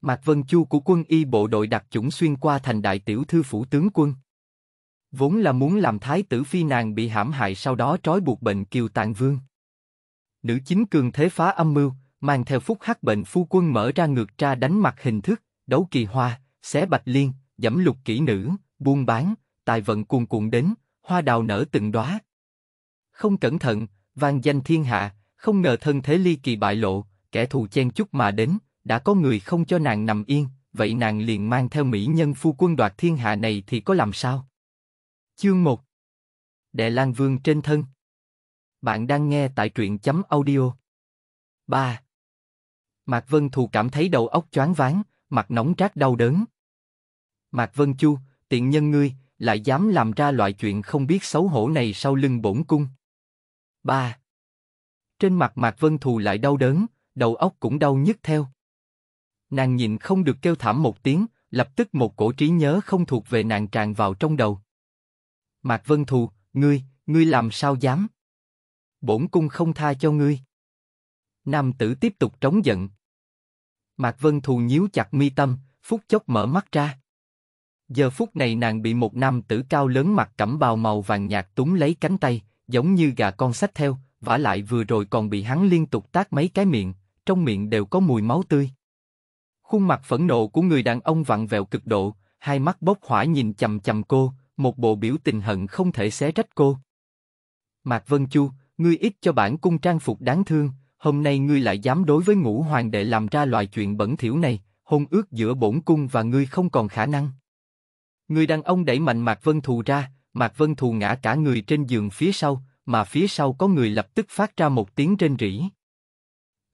Mạc Vân Chu của quân y bộ đội đặc chủng xuyên qua thành đại tiểu thư phủ tướng quân. Vốn là muốn làm thái tử phi nàng bị hãm hại sau đó trói buộc bệnh kiều tạng vương. Nữ chính cường thế phá âm mưu, mang theo phúc hắc bệnh phu quân mở ra ngược tra đánh mặt hình thức, đấu kỳ hoa, xé bạch liên, dẫm lục kỹ nữ, buôn bán, tài vận cuồn cuộn đến, hoa đào nở từng đóa. Không cẩn thận, vang danh thiên hạ, không ngờ thân thế ly kỳ bại lộ, kẻ thù chen chúc mà đến, đã có người không cho nàng nằm yên, vậy nàng liền mang theo mỹ nhân phu quân đoạt thiên hạ này thì có làm sao? Chương 1 Đệ Lan Vương trên thân Bạn đang nghe tại truyện chấm audio 3. Mạc Vân Thù cảm thấy đầu óc choáng váng, mặt nóng rát đau đớn. Mạc Vân Chu, tiện nhân ngươi, lại dám làm ra loại chuyện không biết xấu hổ này sau lưng bổn cung. 3. Trên mặt Mạc Vân Thù lại đau đớn, đầu óc cũng đau nhức theo. Nàng nhìn không được kêu thảm một tiếng, lập tức một cổ trí nhớ không thuộc về nàng tràn vào trong đầu. Mạc Vân Thù, ngươi, ngươi làm sao dám? Bổn cung không tha cho ngươi. Nam tử tiếp tục trống giận. Mạc Vân Thù nhíu chặt mi tâm, phút chốc mở mắt ra. Giờ phút này nàng bị một nam tử cao lớn mặt cẩm bào màu vàng nhạt túm lấy cánh tay, giống như gà con sách theo, vả lại vừa rồi còn bị hắn liên tục tát mấy cái miệng, trong miệng đều có mùi máu tươi. Khuôn mặt phẫn nộ của người đàn ông vặn vẹo cực độ, hai mắt bốc hỏa nhìn chầm chầm cô, một bộ biểu tình hận không thể xé rách cô. Mạc Vân Chu, ngươi ít cho bản cung trang phục đáng thương, hôm nay ngươi lại dám đối với ngũ hoàng đệ làm ra loại chuyện bẩn thỉu này, hôn ước giữa bổn cung và ngươi không còn khả năng. Người đàn ông đẩy mạnh Mạc Vân Thù ra, Mạc Vân Thù ngã cả người trên giường phía sau, mà phía sau có người lập tức phát ra một tiếng trên rỉ.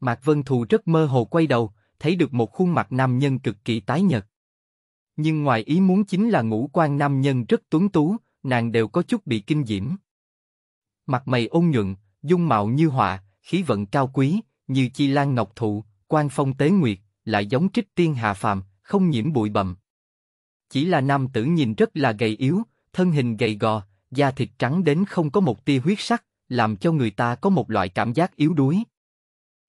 Mạc Vân Thù rất mơ hồ quay đầu, thấy được một khuôn mặt nam nhân cực kỳ tái nhợt. Nhưng ngoài ý muốn chính là ngũ quan nam nhân rất tuấn tú, nàng đều có chút bị kinh diễm. Mặt mày ôn nhuận, dung mạo như họa, khí vận cao quý, như chi lan ngọc thụ, quan phong tế nguyệt, lại giống trích tiên hạ phàm, không nhiễm bụi bặm. Chỉ là nam tử nhìn rất là gầy yếu, thân hình gầy gò, da thịt trắng đến không có một tia huyết sắc, làm cho người ta có một loại cảm giác yếu đuối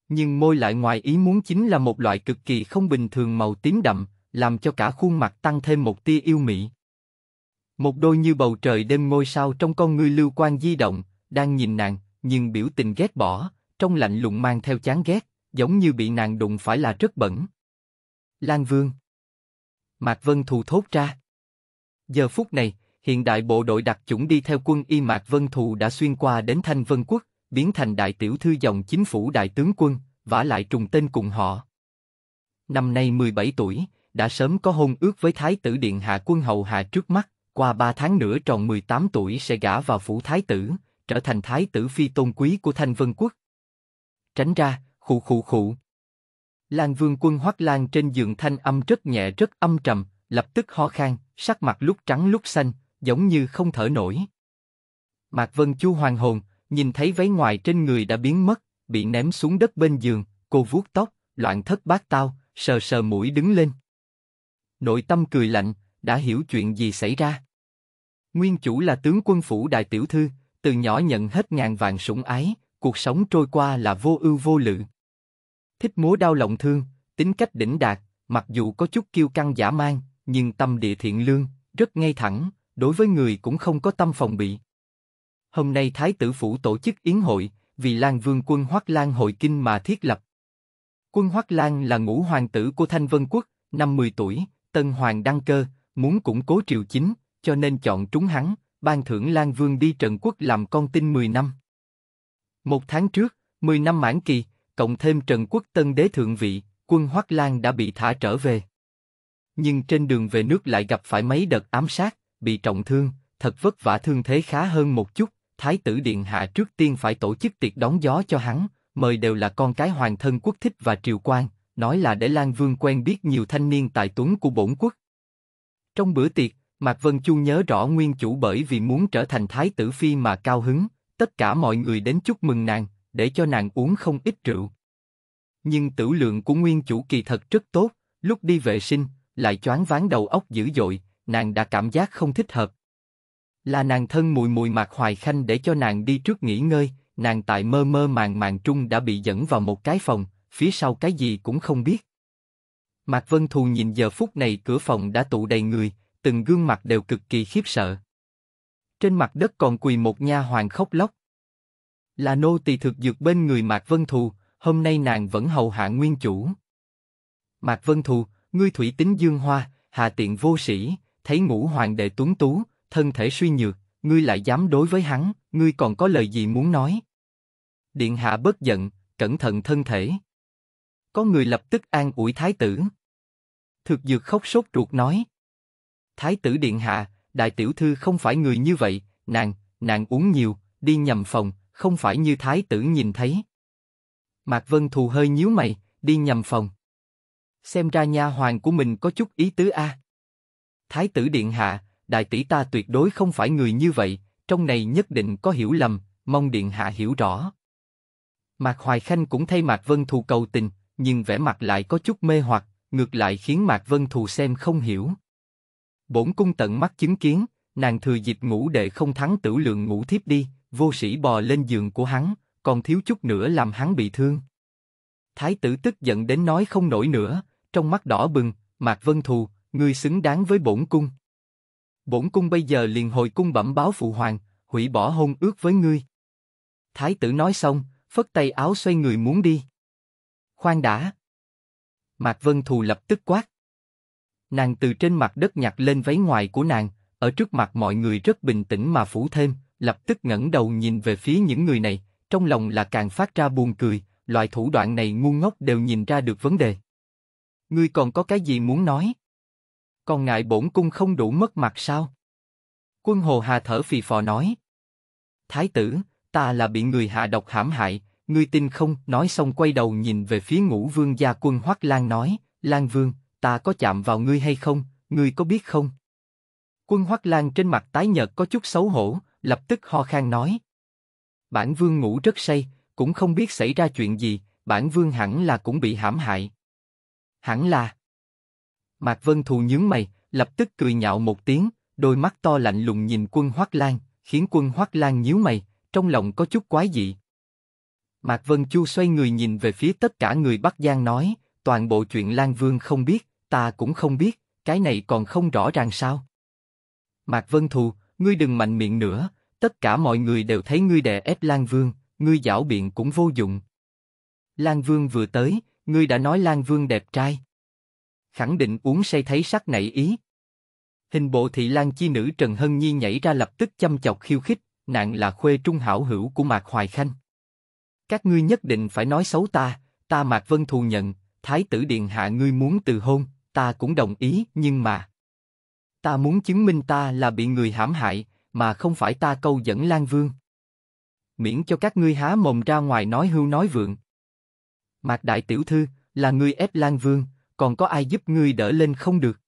nhưng môi lại ngoài ý muốn chính là một loại cực kỳ không bình thường màu tím đậm, làm cho cả khuôn mặt tăng thêm một tia yêu mị. Một đôi như bầu trời đêm ngôi sao trong con ngươi lưu quan di động, đang nhìn nàng, nhưng biểu tình ghét bỏ, trong lạnh lùng mang theo chán ghét, giống như bị nàng đụng phải là rất bẩn. Lan Vương Mạc Vân Thù thốt ra. Giờ phút này, hiện đại bộ đội đặc chủng đi theo quân y Mạc Vân Thù đã xuyên qua đến Thanh Vân Quốc, biến thành đại tiểu thư dòng chính phủ đại tướng quân, vả lại trùng tên cùng họ. Năm nay 17 tuổi, đã sớm có hôn ước với Thái tử Điện Hạ quân hậu hạ trước mắt, qua 3 tháng nữa tròn 18 tuổi sẽ gả vào phủ Thái tử, trở thành Thái tử phi tôn quý của Thanh Vân Quốc. Tránh ra, khụ khụ khụ. Lan Vương quân hoắc lan trên giường thanh âm rất nhẹ rất âm trầm, lập tức ho khan, sắc mặt lúc trắng lúc xanh, giống như không thở nổi. Mạc Vân Chu hoàng hồn, nhìn thấy váy ngoài trên người đã biến mất, bị ném xuống đất bên giường, cô vuốt tóc, loạn thất bát tao, sờ sờ mũi đứng lên. Nội tâm cười lạnh, đã hiểu chuyện gì xảy ra. Nguyên chủ là tướng quân phủ đại tiểu thư, từ nhỏ nhận hết ngàn vàng sủng ái, cuộc sống trôi qua là vô ưu vô lự. Thích múa đau lòng thương, tính cách đỉnh đạt, mặc dù có chút kiêu căng giả mang, nhưng tâm địa thiện lương, rất ngay thẳng, đối với người cũng không có tâm phòng bị. Hôm nay Thái tử phủ tổ chức yến hội, vì Lan Vương quân Hoắc Lan hội kinh mà thiết lập. Quân Hoắc Lan là ngũ hoàng tử của Thanh Vân Quốc, năm 10 tuổi, tân hoàng đăng cơ, muốn củng cố triều chính, cho nên chọn trúng hắn, ban thưởng Lan Vương đi Trần Quốc làm con tin 10 năm. Một tháng trước, 10 năm mãn kỳ, cộng thêm Trần Quốc tân đế thượng vị, quân Hoắc Lan đã bị thả trở về. Nhưng trên đường về nước lại gặp phải mấy đợt ám sát, bị trọng thương, thật vất vả thương thế khá hơn một chút, Thái tử Điện Hạ trước tiên phải tổ chức tiệc đón gió cho hắn, mời đều là con cái hoàng thân quốc thích và triều quan, nói là để Lan Vương quen biết nhiều thanh niên tài tuấn của bổn quốc. Trong bữa tiệc, Mạc Vân Chu nhớ rõ nguyên chủ bởi vì muốn trở thành thái tử phi mà cao hứng, tất cả mọi người đến chúc mừng nàng, để cho nàng uống không ít rượu. Nhưng tử lượng của nguyên chủ kỳ thật rất tốt, lúc đi vệ sinh, lại choáng váng đầu óc dữ dội, nàng đã cảm giác không thích hợp, là nàng thân mùi mùi mạc hoài khanh để cho nàng đi trước nghỉ ngơi nàng tại mơ mơ màng màng trung đã bị dẫn vào một cái phòng phía sau cái gì cũng không biết mạc vân thù nhìn giờ phút này cửa phòng đã tụ đầy người từng gương mặt đều cực kỳ khiếp sợ trên mặt đất còn quỳ một nha hoàng khóc lóc là nô tỳ thực dược bên người mạc vân thù hôm nay nàng vẫn hầu hạ nguyên chủ mạc vân thù ngươi thủy tính dương hoa hà tiện vô sĩ thấy ngũ hoàng đệ tuấn tú thân thể suy nhược, ngươi lại dám đối với hắn, ngươi còn có lời gì muốn nói? Điện hạ bất giận, cẩn thận thân thể. Có người lập tức an ủi thái tử. Thực dược khóc sốt ruột nói. Thái tử điện hạ, đại tiểu thư không phải người như vậy, nàng, nàng uống nhiều, đi nhầm phòng, không phải như thái tử nhìn thấy. Mạc Vân Thù hơi nhíu mày, đi nhầm phòng. Xem ra nha hoàng của mình có chút ý tứ a. Thái tử điện hạ, đại tỷ ta tuyệt đối không phải người như vậy, trong này nhất định có hiểu lầm, mong điện hạ hiểu rõ. Mạc Hoài Khanh cũng thay Mạc Vân Thù cầu tình, nhưng vẻ mặt lại có chút mê hoặc, ngược lại khiến Mạc Vân Thù xem không hiểu. Bổn cung tận mắt chứng kiến, nàng thừa dịp ngủ đệ không thắng tử lượng ngủ thiếp đi, vô sĩ bò lên giường của hắn, còn thiếu chút nữa làm hắn bị thương. Thái tử tức giận đến nói không nổi nữa, trong mắt đỏ bừng, Mạc Vân Thù, ngươi xứng đáng với bổn cung bổn cung bây giờ liền hồi cung bẩm báo phụ hoàng, hủy bỏ hôn ước với ngươi. Thái tử nói xong, phất tay áo xoay người muốn đi. Khoan đã. Mạc Vân Thù lập tức quát. Nàng từ trên mặt đất nhặt lên váy ngoài của nàng, ở trước mặt mọi người rất bình tĩnh mà phủ thêm, lập tức ngẩng đầu nhìn về phía những người này, trong lòng là càng phát ra buồn cười, loại thủ đoạn này ngu ngốc đều nhìn ra được vấn đề. Ngươi còn có cái gì muốn nói? còn ngại bổn cung không đủ mất mặt sao? Quân Hồ Hà thở phì phò nói. Thái tử, ta là bị người hạ độc hãm hại, ngươi tin không? Nói xong quay đầu nhìn về phía ngũ vương gia quân Hoắc Lan nói, Lan Vương, ta có chạm vào ngươi hay không? Ngươi có biết không? Quân Hoắc Lan trên mặt tái nhợt có chút xấu hổ, lập tức ho khan nói. Bản vương ngủ rất say, cũng không biết xảy ra chuyện gì, bản vương hẳn là cũng bị hãm hại. Hẳn là. Mạc Vân Thù nhướng mày, lập tức cười nhạo một tiếng, đôi mắt to lạnh lùng nhìn quân Hoắc Lan, khiến quân Hoắc Lan nhíu mày, trong lòng có chút quái dị. Mạc Vân Chu xoay người nhìn về phía tất cả người Bắc Giang nói, toàn bộ chuyện Lan Vương không biết, ta cũng không biết, cái này còn không rõ ràng sao? Mạc Vân Thù, ngươi đừng mạnh miệng nữa, tất cả mọi người đều thấy ngươi đè ép Lan Vương, ngươi giảo biện cũng vô dụng. Lan Vương vừa tới, ngươi đã nói Lan Vương đẹp trai khẳng định uống say thấy sắc nảy ý. Hình bộ thị lan chi nữ Trần Hân Nhi nhảy ra lập tức chăm chọc khiêu khích, nạn là khuê trung hảo hữu của Mạc Hoài Khanh. Các ngươi nhất định phải nói xấu ta, ta Mạc Vân thù nhận, Thái tử Điện Hạ ngươi muốn từ hôn, ta cũng đồng ý, nhưng mà... Ta muốn chứng minh ta là bị người hãm hại, mà không phải ta câu dẫn Lan Vương. Miễn cho các ngươi há mồm ra ngoài nói hưu nói vượng. Mạc Đại Tiểu Thư, là ngươi ép Lan Vương, còn có ai giúp ngươi đỡ lên không được?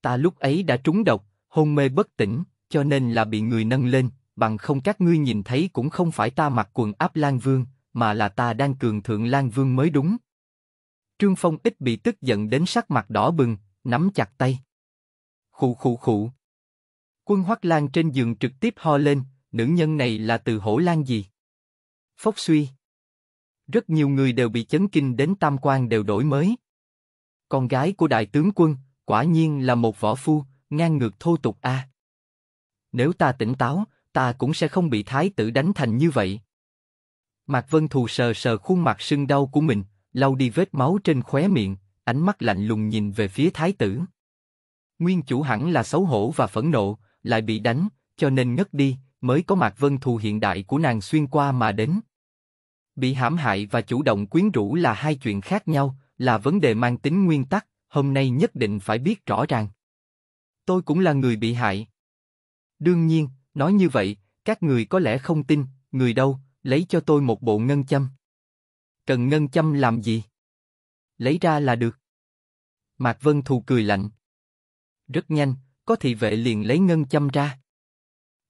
Ta lúc ấy đã trúng độc, hôn mê bất tỉnh, cho nên là bị người nâng lên, bằng không các ngươi nhìn thấy cũng không phải ta mặc quần áp Lan Vương, mà là ta đang cường thượng Lan Vương mới đúng. Trương Phong ít bị tức giận đến sắc mặt đỏ bừng, nắm chặt tay. Khụ khụ khụ. Quân Hoắc Lan trên giường trực tiếp ho lên, nữ nhân này là từ hổ lan gì? Phốc suy. Rất nhiều người đều bị chấn kinh đến tam quan đều đổi mới. Con gái của đại tướng quân, quả nhiên là một võ phu, ngang ngược thô tục a. À. Nếu ta tỉnh táo, ta cũng sẽ không bị thái tử đánh thành như vậy. Mạc Vân Thù sờ sờ khuôn mặt sưng đau của mình, lau đi vết máu trên khóe miệng, ánh mắt lạnh lùng nhìn về phía thái tử. Nguyên chủ hẳn là xấu hổ và phẫn nộ, lại bị đánh, cho nên ngất đi, mới có Mạc Vân Thù hiện đại của nàng xuyên qua mà đến. Bị hãm hại và chủ động quyến rũ là hai chuyện khác nhau, là vấn đề mang tính nguyên tắc, hôm nay nhất định phải biết rõ ràng. Tôi cũng là người bị hại. Đương nhiên, nói như vậy, các người có lẽ không tin, người đâu, lấy cho tôi một bộ ngân châm. Cần ngân châm làm gì? Lấy ra là được. Mạc Vân Thù cười lạnh. Rất nhanh, có thị vệ liền lấy ngân châm ra.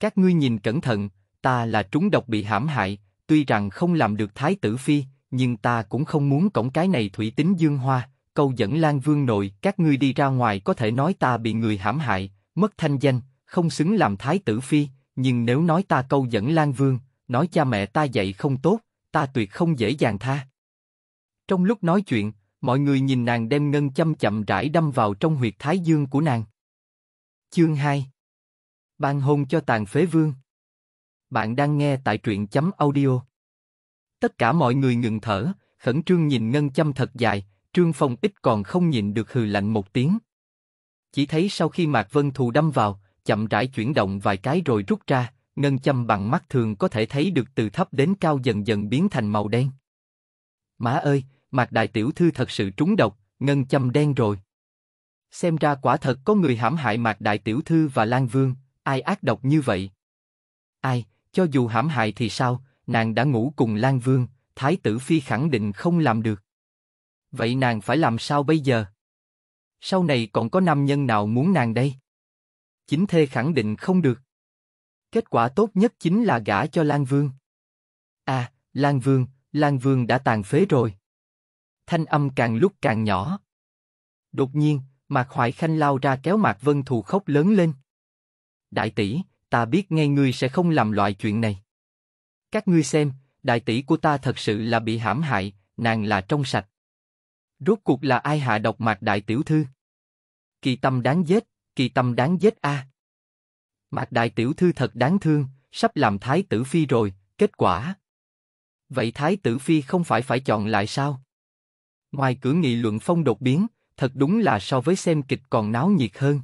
Các ngươi nhìn cẩn thận, ta là trúng độc bị hãm hại, tuy rằng không làm được thái tử phi, nhưng ta cũng không muốn cổng cái này thủy tính dương hoa, câu dẫn Lan Vương nội, các ngươi đi ra ngoài có thể nói ta bị người hãm hại, mất thanh danh, không xứng làm thái tử phi, nhưng nếu nói ta câu dẫn Lan Vương, nói cha mẹ ta dạy không tốt, ta tuyệt không dễ dàng tha. Trong lúc nói chuyện, mọi người nhìn nàng đem ngân châm chậm rãi đâm vào trong huyệt thái dương của nàng. Chương 2 Ban hôn cho tàn phế vương Bạn đang nghe tại truyện chấm audio Tất cả mọi người ngừng thở, khẩn trương nhìn ngân châm thật dài, trương phong ít còn không nhìn được hừ lạnh một tiếng. Chỉ thấy sau khi Mạc Vân Thù đâm vào, chậm rãi chuyển động vài cái rồi rút ra, ngân châm bằng mắt thường có thể thấy được từ thấp đến cao dần dần biến thành màu đen. Má ơi, Mạc Đại Tiểu Thư thật sự trúng độc, ngân châm đen rồi. Xem ra quả thật có người hãm hại Mạc Đại Tiểu Thư và Lan Vương, ai ác độc như vậy? Ai, cho dù hãm hại thì sao, nàng đã ngủ cùng Lan Vương, Thái tử Phi khẳng định không làm được. Vậy nàng phải làm sao bây giờ? Sau này còn có nam nhân nào muốn nàng đây? Chính thê khẳng định không được. Kết quả tốt nhất chính là gả cho Lan Vương. À, Lan Vương, Lan Vương đã tàn phế rồi. Thanh âm càng lúc càng nhỏ. Đột nhiên, Mạc Hoại Khanh lao ra kéo Mạc Vân Thù khóc lớn lên. Đại tỷ, ta biết ngay ngươi sẽ không làm loại chuyện này. Các ngươi xem, đại tỷ của ta thật sự là bị hãm hại, nàng là trong sạch. Rốt cuộc là ai hạ độc mạc đại tiểu thư? Kỳ tâm đáng giết, kỳ tâm đáng giết a. À. Mạc đại tiểu thư thật đáng thương, sắp làm thái tử phi rồi, kết quả. Vậy thái tử phi không phải phải chọn lại sao? Ngoài cửa nghị luận phong đột biến, thật đúng là so với xem kịch còn náo nhiệt hơn.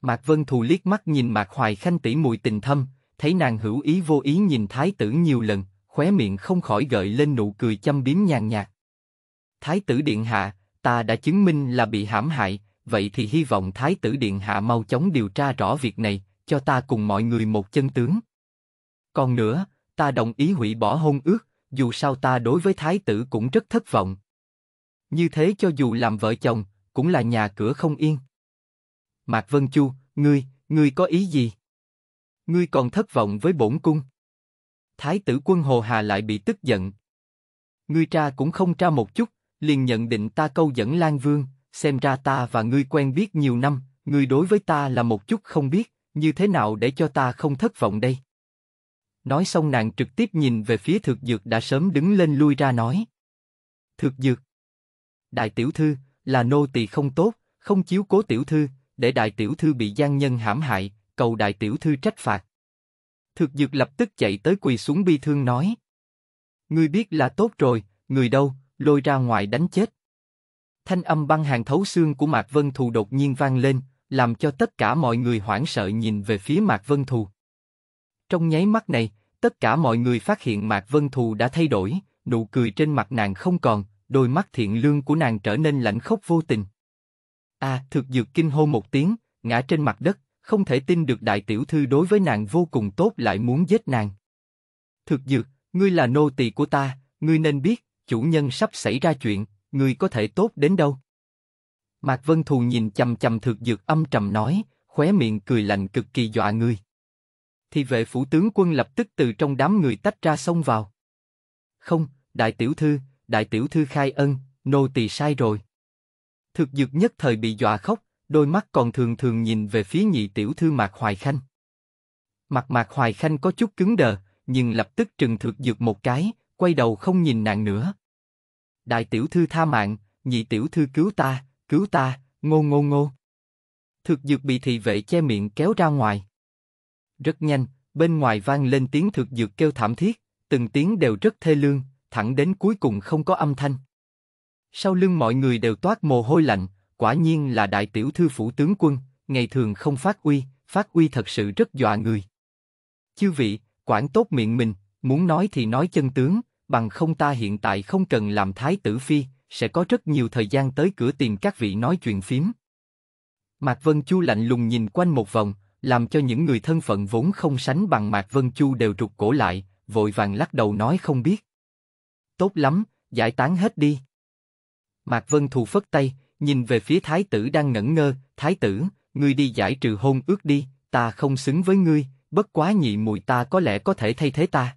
Mạc Vân Thù liếc mắt nhìn Mạc Hoài Khanh tỷ mùi tình thâm, thấy nàng hữu ý vô ý nhìn thái tử nhiều lần, khóe miệng không khỏi gợi lên nụ cười châm biếm nhàn nhạt. Thái tử điện hạ, ta đã chứng minh là bị hãm hại, vậy thì hy vọng thái tử điện hạ mau chóng điều tra rõ việc này, cho ta cùng mọi người một chân tướng. Còn nữa, ta đồng ý hủy bỏ hôn ước, dù sao ta đối với thái tử cũng rất thất vọng. Như thế cho dù làm vợ chồng, cũng là nhà cửa không yên. Mạc Vân Chu, ngươi, ngươi có ý gì? ngươi còn thất vọng với bổn cung. Thái tử quân Hồ Hà lại bị tức giận. Ngươi tra cũng không tra một chút, liền nhận định ta câu dẫn Lan Vương, xem ra ta và ngươi quen biết nhiều năm, ngươi đối với ta là một chút không biết, như thế nào để cho ta không thất vọng đây? Nói xong nàng trực tiếp nhìn về phía thực dược đã sớm đứng lên lui ra nói. Thực dược. Đại tiểu thư, là nô tỳ không tốt, không chiếu cố tiểu thư, để đại tiểu thư bị gian nhân hãm hại, cầu đại tiểu thư trách phạt. Thực dược lập tức chạy tới quỳ xuống bi thương nói. Ngươi biết là tốt rồi, người đâu, lôi ra ngoài đánh chết. Thanh âm băng hàng thấu xương của Mạc Vân Thù đột nhiên vang lên, làm cho tất cả mọi người hoảng sợ nhìn về phía Mạc Vân Thù. Trong nháy mắt này, tất cả mọi người phát hiện Mạc Vân Thù đã thay đổi, nụ cười trên mặt nàng không còn, đôi mắt thiện lương của nàng trở nên lạnh khốc vô tình. A, à, thực dược kinh hô một tiếng, ngã trên mặt đất, không thể tin được đại tiểu thư đối với nàng vô cùng tốt lại muốn giết nàng. Thực dược, ngươi là nô tỳ của ta, ngươi nên biết, chủ nhân sắp xảy ra chuyện, ngươi có thể tốt đến đâu. Mạc Vân Thù nhìn chầm chầm thực dược âm trầm nói, khóe miệng cười lạnh cực kỳ dọa người. Thì vệ phủ tướng quân lập tức từ trong đám người tách ra xông vào. Không, đại tiểu thư, đại tiểu thư khai ân, nô tỳ sai rồi. Thực dược nhất thời bị dọa khóc, đôi mắt còn thường thường nhìn về phía nhị tiểu thư Mạc Hoài Khanh. Mặt Mạc Hoài Khanh có chút cứng đờ, nhưng lập tức trừng thược dược một cái, quay đầu không nhìn nàng nữa. Đại tiểu thư tha mạng, nhị tiểu thư cứu ta, cứu ta, ngô ngô ngô. Thực dược bị thị vệ che miệng kéo ra ngoài. Rất nhanh, bên ngoài vang lên tiếng thực dược kêu thảm thiết, từng tiếng đều rất thê lương, thẳng đến cuối cùng không có âm thanh. Sau lưng mọi người đều toát mồ hôi lạnh, quả nhiên là đại tiểu thư phủ tướng quân, ngày thường không phát uy, phát uy thật sự rất dọa người. Chư vị, quản tốt miệng mình, muốn nói thì nói chân tướng, bằng không ta hiện tại không cần làm thái tử phi, sẽ có rất nhiều thời gian tới cửa tìm các vị nói chuyện phím. Mạc Vân Chu lạnh lùng nhìn quanh một vòng, làm cho những người thân phận vốn không sánh bằng Mạc Vân Chu đều rụt cổ lại, vội vàng lắc đầu nói không biết. Tốt lắm, giải tán hết đi. Mạc Vân Thù phất tay, nhìn về phía thái tử đang ngẩn ngơ, thái tử, ngươi đi giải trừ hôn ước đi, ta không xứng với ngươi, bất quá nhị mùi ta có lẽ có thể thay thế ta.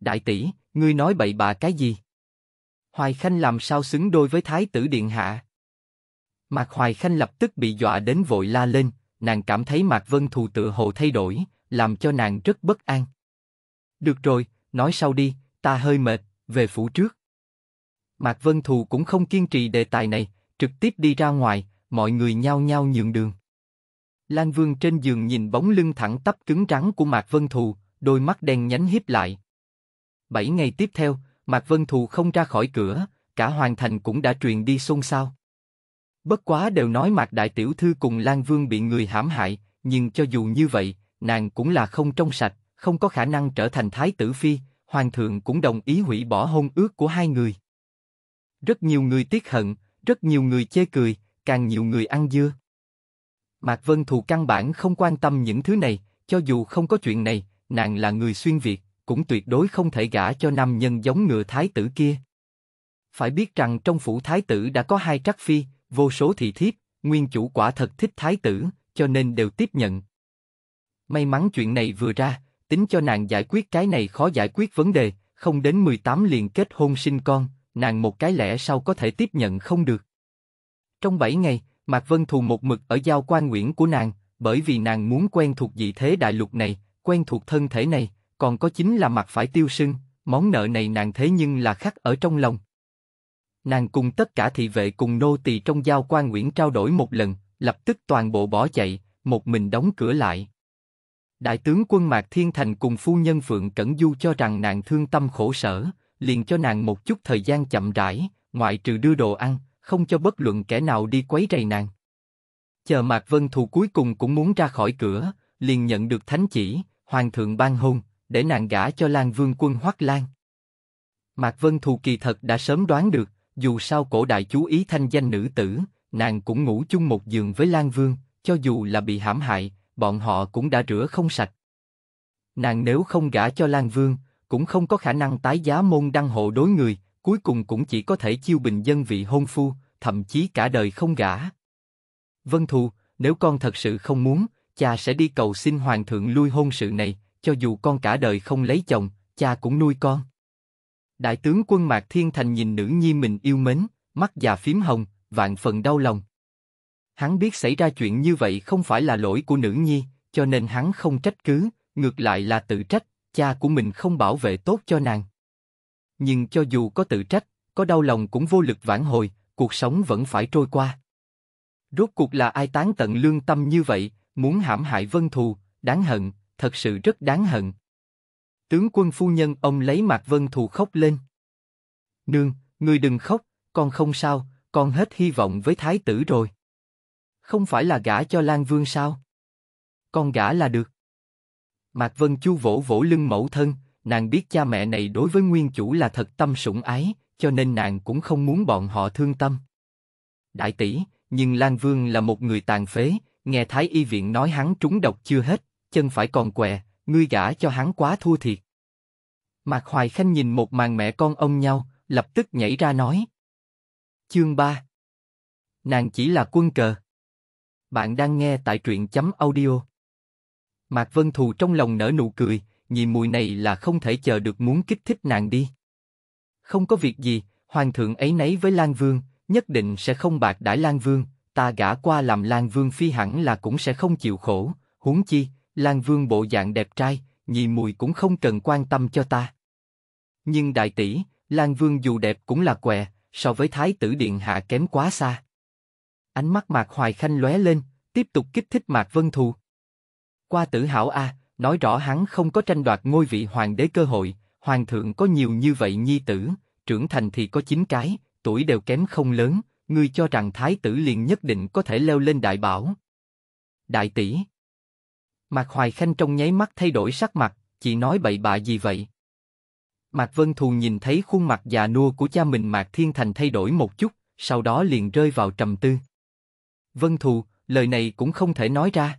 Đại tỷ, ngươi nói bậy bạ cái gì? Hoài Khanh làm sao xứng đôi với thái tử điện hạ? Mạc Hoài Khanh lập tức bị dọa đến vội la lên, nàng cảm thấy Mạc Vân Thù tự hồ thay đổi, làm cho nàng rất bất an. Được rồi, nói sau đi, ta hơi mệt, về phủ trước. Mạc Vân Thù cũng không kiên trì đề tài này, trực tiếp đi ra ngoài, mọi người nhao nhao nhường đường. Lan Vương trên giường nhìn bóng lưng thẳng tắp cứng rắn của Mạc Vân Thù, đôi mắt đen nhánh hiếp lại. Bảy ngày tiếp theo, Mạc Vân Thù không ra khỏi cửa, cả hoàng thành cũng đã truyền đi xôn xao. Bất quá đều nói Mạc Đại Tiểu Thư cùng Lan Vương bị người hãm hại, nhưng cho dù như vậy, nàng cũng là không trong sạch, không có khả năng trở thành Thái Tử Phi, Hoàng thượng cũng đồng ý hủy bỏ hôn ước của hai người. Rất nhiều người tiếc hận, rất nhiều người chê cười, càng nhiều người ăn dưa. Mạc Vân Thù căn bản không quan tâm những thứ này, cho dù không có chuyện này, nàng là người xuyên Việt, cũng tuyệt đối không thể gả cho nam nhân giống ngựa thái tử kia. Phải biết rằng trong phủ thái tử đã có hai trắc phi, vô số thị thiếp, nguyên chủ quả thật thích thái tử, cho nên đều tiếp nhận. May mắn chuyện này vừa ra, tính cho nàng giải quyết cái này khó giải quyết vấn đề, không đến 18 liền kết hôn sinh con, nàng một cái lẽ sao có thể tiếp nhận không được. Trong 7 ngày, Mạc Vân Thù một mực ở giao quan nguyện của nàng, bởi vì nàng muốn quen thuộc dị thế đại lục này, quen thuộc thân thể này, còn có chính là mặt phải tiêu sưng, món nợ này nàng thế nhưng là khắc ở trong lòng. Nàng cùng tất cả thị vệ cùng nô tỳ trong giao quan nguyễn trao đổi một lần, lập tức toàn bộ bỏ chạy, một mình đóng cửa lại. Đại tướng quân Mạc Thiên Thành cùng phu nhân Phượng Cẩn Du cho rằng nàng thương tâm khổ sở, liền cho nàng một chút thời gian chậm rãi, ngoại trừ đưa đồ ăn, không cho bất luận kẻ nào đi quấy rầy nàng. Chờ Mạc Vân Thù cuối cùng cũng muốn ra khỏi cửa, liền nhận được thánh chỉ, hoàng thượng ban hôn, để nàng gả cho Lan Vương quân Hoắc Lan. Mạc Vân Thù kỳ thật đã sớm đoán được, dù sao cổ đại chú ý thanh danh nữ tử, nàng cũng ngủ chung một giường với Lan Vương, cho dù là bị hãm hại, bọn họ cũng đã rửa không sạch. Nàng nếu không gả cho Lan Vương, cũng không có khả năng tái giá môn đăng hộ đối người, cuối cùng cũng chỉ có thể chiêu bình dân vị hôn phu, thậm chí cả đời không gả. Vân Thù, nếu con thật sự không muốn, cha sẽ đi cầu xin hoàng thượng lui hôn sự này, cho dù con cả đời không lấy chồng, cha cũng nuôi con. Đại tướng quân Mạc Thiên Thành nhìn nữ nhi mình yêu mến, mắt già phím hồng, vạn phần đau lòng. Hắn biết xảy ra chuyện như vậy không phải là lỗi của nữ nhi, cho nên hắn không trách cứ, ngược lại là tự trách, cha của mình không bảo vệ tốt cho nàng. Nhưng cho dù có tự trách, có đau lòng cũng vô lực vãn hồi, cuộc sống vẫn phải trôi qua. Rốt cuộc là ai tán tận lương tâm như vậy, muốn hãm hại vân thù, đáng hận, thật sự rất đáng hận. Tướng quân phu nhân ông lấy mặt vân thù khóc lên. Nương, người đừng khóc, con không sao, con hết hy vọng với thái tử rồi. Không phải là gả cho Lan Vương sao? Con gả là được. Mạc Vân Chu vỗ vỗ lưng mẫu thân, nàng biết cha mẹ này đối với nguyên chủ là thật tâm sủng ái, cho nên nàng cũng không muốn bọn họ thương tâm. Đại tỷ, nhưng Lan Vương là một người tàn phế, nghe Thái Y Viện nói hắn trúng độc chưa hết, chân phải còn què, ngươi gả cho hắn quá thua thiệt. Mạc Hoài Khanh nhìn một màn mẹ con ông nhau, lập tức nhảy ra nói. Chương 3 Nàng chỉ là quân cờ. Bạn đang nghe tại truyện chấm audio. Mạc Vân Thù trong lòng nở nụ cười, nhị mùi này là không thể chờ được muốn kích thích nàng đi. Không có việc gì, hoàng thượng ấy nấy với Lan Vương, nhất định sẽ không bạc đãi Lan Vương, ta gả qua làm Lan Vương phi hẳn là cũng sẽ không chịu khổ, huống chi, Lan Vương bộ dạng đẹp trai, nhị mùi cũng không cần quan tâm cho ta. Nhưng đại tỷ, Lan Vương dù đẹp cũng là què, so với Thái tử Điện Hạ kém quá xa. Ánh mắt Mạc Hoài Khanh lóe lên, tiếp tục kích thích Mạc Vân Thù, qua tử hảo a, nói rõ hắn không có tranh đoạt ngôi vị hoàng đế cơ hội, hoàng thượng có nhiều như vậy nhi tử, trưởng thành thì có chín cái, tuổi đều kém không lớn, ngươi cho rằng thái tử liền nhất định có thể leo lên đại bảo. Đại tỷ. Mạc Hoài Khanh trong nháy mắt thay đổi sắc mặt, chị nói bậy bạ gì vậy? Mạc Vân Thù nhìn thấy khuôn mặt già nua của cha mình Mạc Thiên Thành thay đổi một chút, sau đó liền rơi vào trầm tư. Vân Thù, lời này cũng không thể nói ra.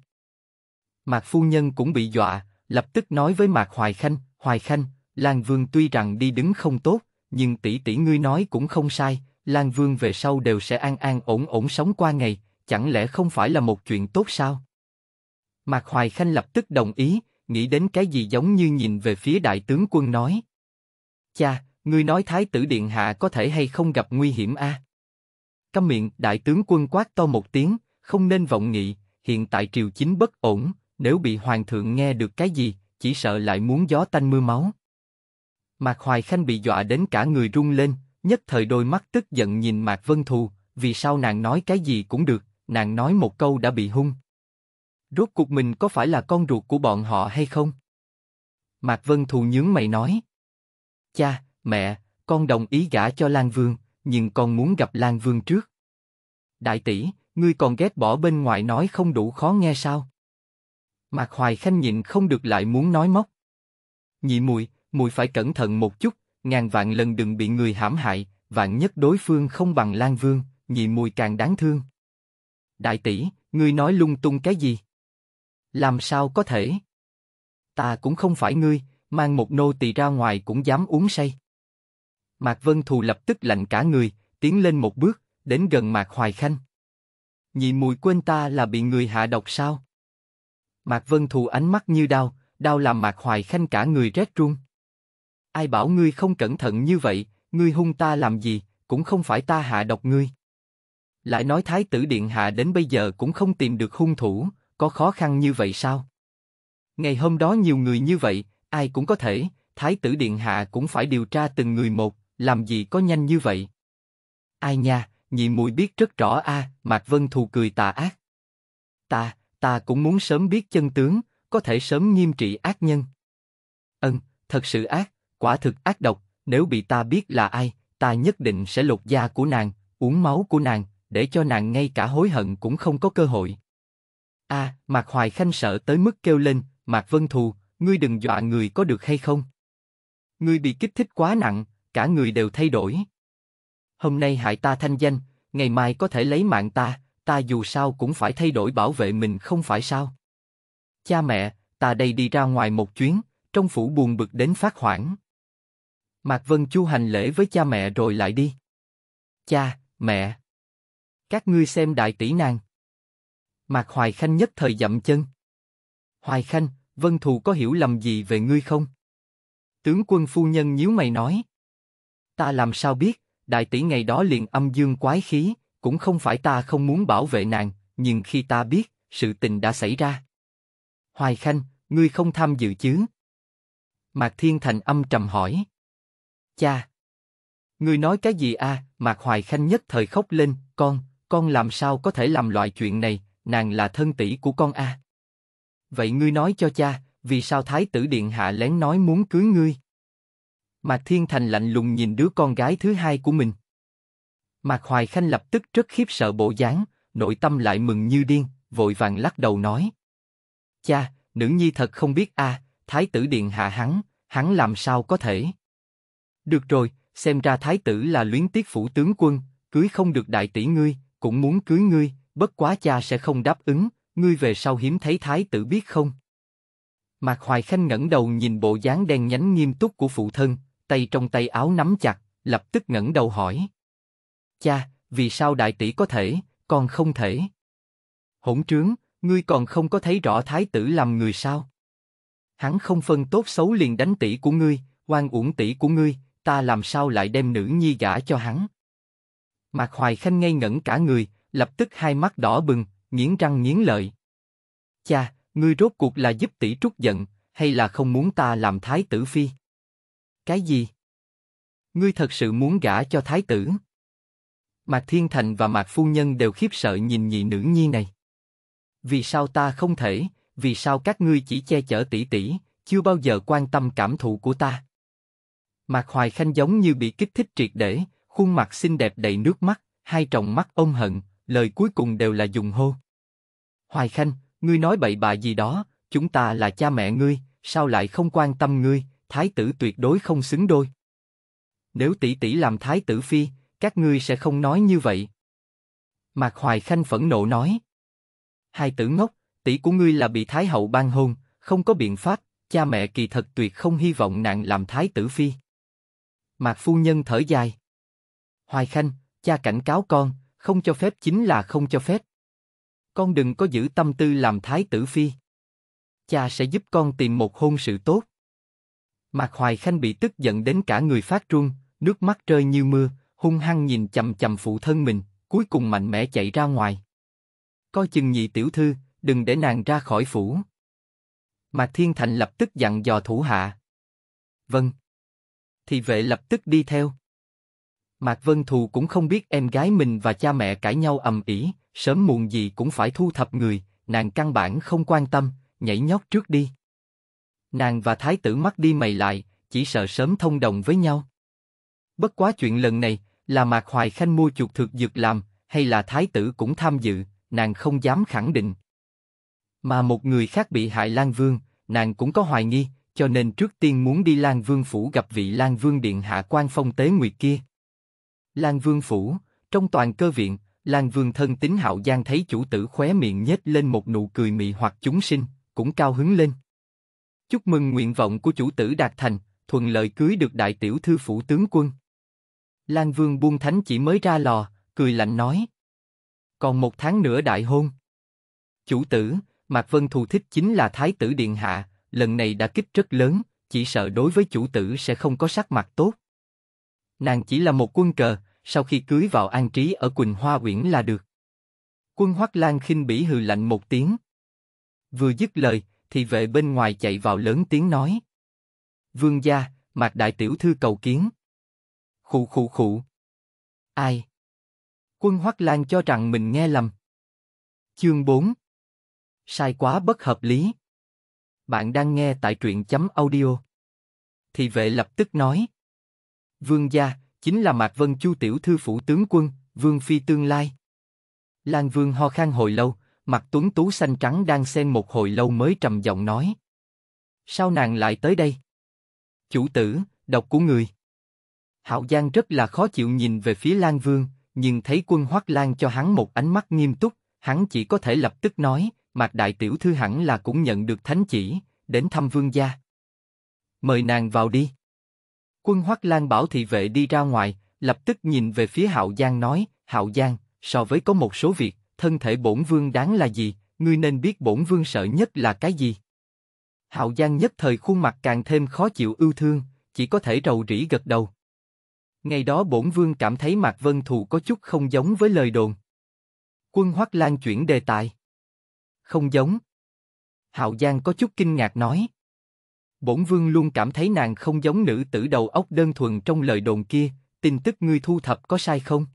Mạc phu nhân cũng bị dọa, lập tức nói với Mạc Hoài Khanh, Hoài Khanh, Lan Vương tuy rằng đi đứng không tốt, nhưng tỷ tỷ ngươi nói cũng không sai, Lan Vương về sau đều sẽ an an ổn ổn sống qua ngày, chẳng lẽ không phải là một chuyện tốt sao? Mạc Hoài Khanh lập tức đồng ý, nghĩ đến cái gì giống như nhìn về phía đại tướng quân nói. Cha, ngươi nói Thái tử Điện Hạ có thể hay không gặp nguy hiểm a? À? Câm miệng, đại tướng quân quát to một tiếng, không nên vọng nghị, hiện tại triều chính bất ổn, nếu bị hoàng thượng nghe được cái gì, chỉ sợ lại muốn gió tanh mưa máu. Mạc Hoài Khanh bị dọa đến cả người run lên, nhất thời đôi mắt tức giận nhìn Mạc Vân Thù, vì sao nàng nói cái gì cũng được, nàng nói một câu đã bị hung. Rốt cuộc mình có phải là con ruột của bọn họ hay không? Mạc Vân Thù nhướng mày nói. Cha, mẹ, con đồng ý gả cho Lan Vương, nhưng con muốn gặp Lan Vương trước. Đại tỷ, ngươi còn ghét bỏ bên ngoài nói không đủ khó nghe sao? Mạc Hoài Khanh nhịn không được lại muốn nói móc. Nhị mùi, mùi phải cẩn thận một chút, ngàn vạn lần đừng bị người hãm hại, vạn nhất đối phương không bằng Lan Vương, nhị mùi càng đáng thương. Đại tỷ, ngươi nói lung tung cái gì? Làm sao có thể? Ta cũng không phải ngươi, mang một nô tỳ ra ngoài cũng dám uống say. Mạc Vân Thù lập tức lạnh cả người, tiến lên một bước, đến gần Mạc Hoài Khanh. Nhị mùi quên ta là bị người hạ độc sao? Mạc Vân Thù ánh mắt như đau, đau làm Mạc Hoài Khanh cả người rét run. Ai bảo ngươi không cẩn thận như vậy, ngươi hung ta làm gì, cũng không phải ta hạ độc ngươi. Lại nói Thái tử Điện Hạ đến bây giờ cũng không tìm được hung thủ, có khó khăn như vậy sao? Ngày hôm đó nhiều người như vậy, ai cũng có thể, Thái tử Điện Hạ cũng phải điều tra từng người một, làm gì có nhanh như vậy? Ai nha, nhị muội biết rất rõ a à, Mạc Vân Thù cười tà ác. Ta, ta cũng muốn sớm biết chân tướng, có thể sớm nghiêm trị ác nhân. Ân, thật sự ác, quả thực ác độc, nếu bị ta biết là ai, ta nhất định sẽ lột da của nàng, uống máu của nàng, để cho nàng ngay cả hối hận cũng không có cơ hội. A, à, Mạc Hoài Khanh sợ tới mức kêu lên, Mạc Vân Thù, ngươi đừng dọa người có được hay không? Ngươi bị kích thích quá nặng, cả người đều thay đổi. Hôm nay hại ta thanh danh, ngày mai có thể lấy mạng ta, ta dù sao cũng phải thay đổi bảo vệ mình không phải sao? Cha mẹ, ta đây đi ra ngoài một chuyến, trong phủ buồn bực đến phát hoảng. Mạc Vân Chu hành lễ với cha mẹ rồi lại đi. Cha, mẹ. Các ngươi xem đại tỷ nàng. Mạc Hoài Khanh nhất thời dậm chân. Hoài Khanh, Vân Thù có hiểu lầm gì về ngươi không? Tướng quân phu nhân nhíu mày nói. Ta làm sao biết, đại tỷ ngày đó liền âm dương quái khí, cũng không phải ta không muốn bảo vệ nàng, nhưng khi ta biết, sự tình đã xảy ra. Hoài Khanh, ngươi không tham dự chứ? Mạc Thiên Thành âm trầm hỏi. Cha! Ngươi nói cái gì a? À? Mạc Hoài Khanh nhất thời khóc lên, con, con làm sao có thể làm loại chuyện này, nàng là thân tỷ của con a. À? Vậy ngươi nói cho cha, vì sao Thái tử Điện Hạ lén nói muốn cưới ngươi? Mạc Thiên Thành lạnh lùng nhìn đứa con gái thứ hai của mình. Mạc Hoài Khanh lập tức rất khiếp sợ bộ dáng, nội tâm lại mừng như điên, vội vàng lắc đầu nói. Cha, nữ nhi thật không biết a, à, thái tử điện hạ hắn, hắn làm sao có thể. Được rồi, xem ra thái tử là luyến tiếc phủ tướng quân, cưới không được đại tỷ ngươi, cũng muốn cưới ngươi, bất quá cha sẽ không đáp ứng, ngươi về sau hiếm thấy thái tử biết không? Mạc Hoài Khanh ngẩng đầu nhìn bộ dáng đen nhánh nghiêm túc của phụ thân, tay trong tay áo nắm chặt, lập tức ngẩng đầu hỏi. Cha, vì sao đại tỷ có thể, còn không thể? Hỗn trướng, ngươi còn không có thấy rõ thái tử làm người sao? Hắn không phân tốt xấu liền đánh tỷ của ngươi, oan uổng tỷ của ngươi, ta làm sao lại đem nữ nhi gả cho hắn? Mạc Hoài Khanh ngây ngẩn cả người, lập tức hai mắt đỏ bừng, nghiến răng nghiến lợi. Cha, ngươi rốt cuộc là giúp tỷ trút giận, hay là không muốn ta làm thái tử phi? Cái gì? Ngươi thật sự muốn gả cho thái tử? Mạc Thiên Thành và Mạc Phu Nhân đều khiếp sợ nhìn nhị nữ nhi này. Vì sao ta không thể, vì sao các ngươi chỉ che chở tỷ tỷ, chưa bao giờ quan tâm cảm thụ của ta? Mạc Hoài Khanh giống như bị kích thích triệt để, khuôn mặt xinh đẹp đầy nước mắt, hai tròng mắt ôm hận, lời cuối cùng đều là dùng hô. Hoài Khanh, ngươi nói bậy bạ gì đó, chúng ta là cha mẹ ngươi, sao lại không quan tâm ngươi, thái tử tuyệt đối không xứng đôi. Nếu tỷ tỷ làm thái tử phi, các ngươi sẽ không nói như vậy. Mạc Hoài Khanh phẫn nộ nói. Hai tử ngốc, tỷ của ngươi là bị Thái Hậu ban hôn, không có biện pháp, cha mẹ kỳ thật tuyệt không hy vọng nạn làm Thái tử phi. Mạc Phu Nhân thở dài. Hoài Khanh, cha cảnh cáo con, không cho phép chính là không cho phép. Con đừng có giữ tâm tư làm Thái tử phi. Cha sẽ giúp con tìm một hôn sự tốt. Mạc Hoài Khanh bị tức giận đến cả người phát run, nước mắt rơi như mưa, hung hăng nhìn chầm chầm phụ thân mình, cuối cùng mạnh mẽ chạy ra ngoài. Coi chừng nhị tiểu thư, đừng để nàng ra khỏi phủ. mạc Thiên Thành lập tức dặn dò thủ hạ. Vâng. Thì vệ lập tức đi theo. Mạc Vân Thù cũng không biết em gái mình và cha mẹ cãi nhau ầm ĩ, sớm muộn gì cũng phải thu thập người, nàng căn bản không quan tâm, nhảy nhót trước đi. Nàng và thái tử mắt đi mày lại, chỉ sợ sớm thông đồng với nhau. Bất quá chuyện lần này, là Mạc Hoài Khanh mua chuột thực dược làm, hay là thái tử cũng tham dự, nàng không dám khẳng định. Mà một người khác bị hại Lan Vương, nàng cũng có hoài nghi, cho nên trước tiên muốn đi Lan Vương phủ gặp vị Lan Vương điện hạ quan phong tế nguyệt kia. Lan Vương phủ, trong toàn cơ viện, Lan Vương thân tính hạo giang thấy chủ tử khóe miệng nhếch lên một nụ cười mị hoặc chúng sinh, cũng cao hứng lên. Chúc mừng nguyện vọng của chủ tử đạt thành, thuận lợi cưới được đại tiểu thư phủ tướng quân. Lan Vương buông thánh chỉ mới ra lò, cười lạnh nói. Còn một tháng nữa đại hôn. Chủ tử, Mạc Vân thù thích chính là Thái tử Điện Hạ, lần này đã kích rất lớn, chỉ sợ đối với chủ tử sẽ không có sắc mặt tốt. Nàng chỉ là một quân cờ, sau khi cưới vào an trí ở Quỳnh Hoa Uyển là được. Quân Hoắc Lan khinh bỉ hừ lạnh một tiếng. Vừa dứt lời, thì vệ bên ngoài chạy vào lớn tiếng nói. Vương gia, Mạc Đại Tiểu Thư cầu kiến. Khụ khụ khụ. Ai? Quân Hoắc Lan cho rằng mình nghe lầm. Chương 4 Sai quá bất hợp lý. Bạn đang nghe tại truyện chấm audio. Thì vệ lập tức nói. Vương gia, chính là Mạc Vân Chu tiểu thư phủ tướng quân, Vương Phi tương lai. Lan Vương ho khan hồi lâu, mặt tuấn tú xanh trắng đang xen một hồi lâu mới trầm giọng nói. Sao nàng lại tới đây? Chủ tử, độc của người. Hạo Giang rất là khó chịu nhìn về phía Lan Vương, nhưng thấy quân Hoắc Lan cho hắn một ánh mắt nghiêm túc, hắn chỉ có thể lập tức nói, Mạc Đại Tiểu Thư hẳn là cũng nhận được thánh chỉ, đến thăm Vương gia. Mời nàng vào đi. Quân Hoắc Lan bảo thị vệ đi ra ngoài, lập tức nhìn về phía Hạo Giang nói, Hạo Giang, so với có một số việc, thân thể bổn vương đáng là gì, ngươi nên biết bổn vương sợ nhất là cái gì. Hạo Giang nhất thời khuôn mặt càng thêm khó chịu ưu thương, chỉ có thể rầu rĩ gật đầu. Ngày đó bổn vương cảm thấy Mạc Vân Thù có chút không giống với lời đồn. Quân Hoắc Lan chuyển đề tài. Không giống. Hạo Giang có chút kinh ngạc nói. Bổn vương luôn cảm thấy nàng không giống nữ tử đầu óc đơn thuần trong lời đồn kia, tin tức ngươi thu thập có sai không?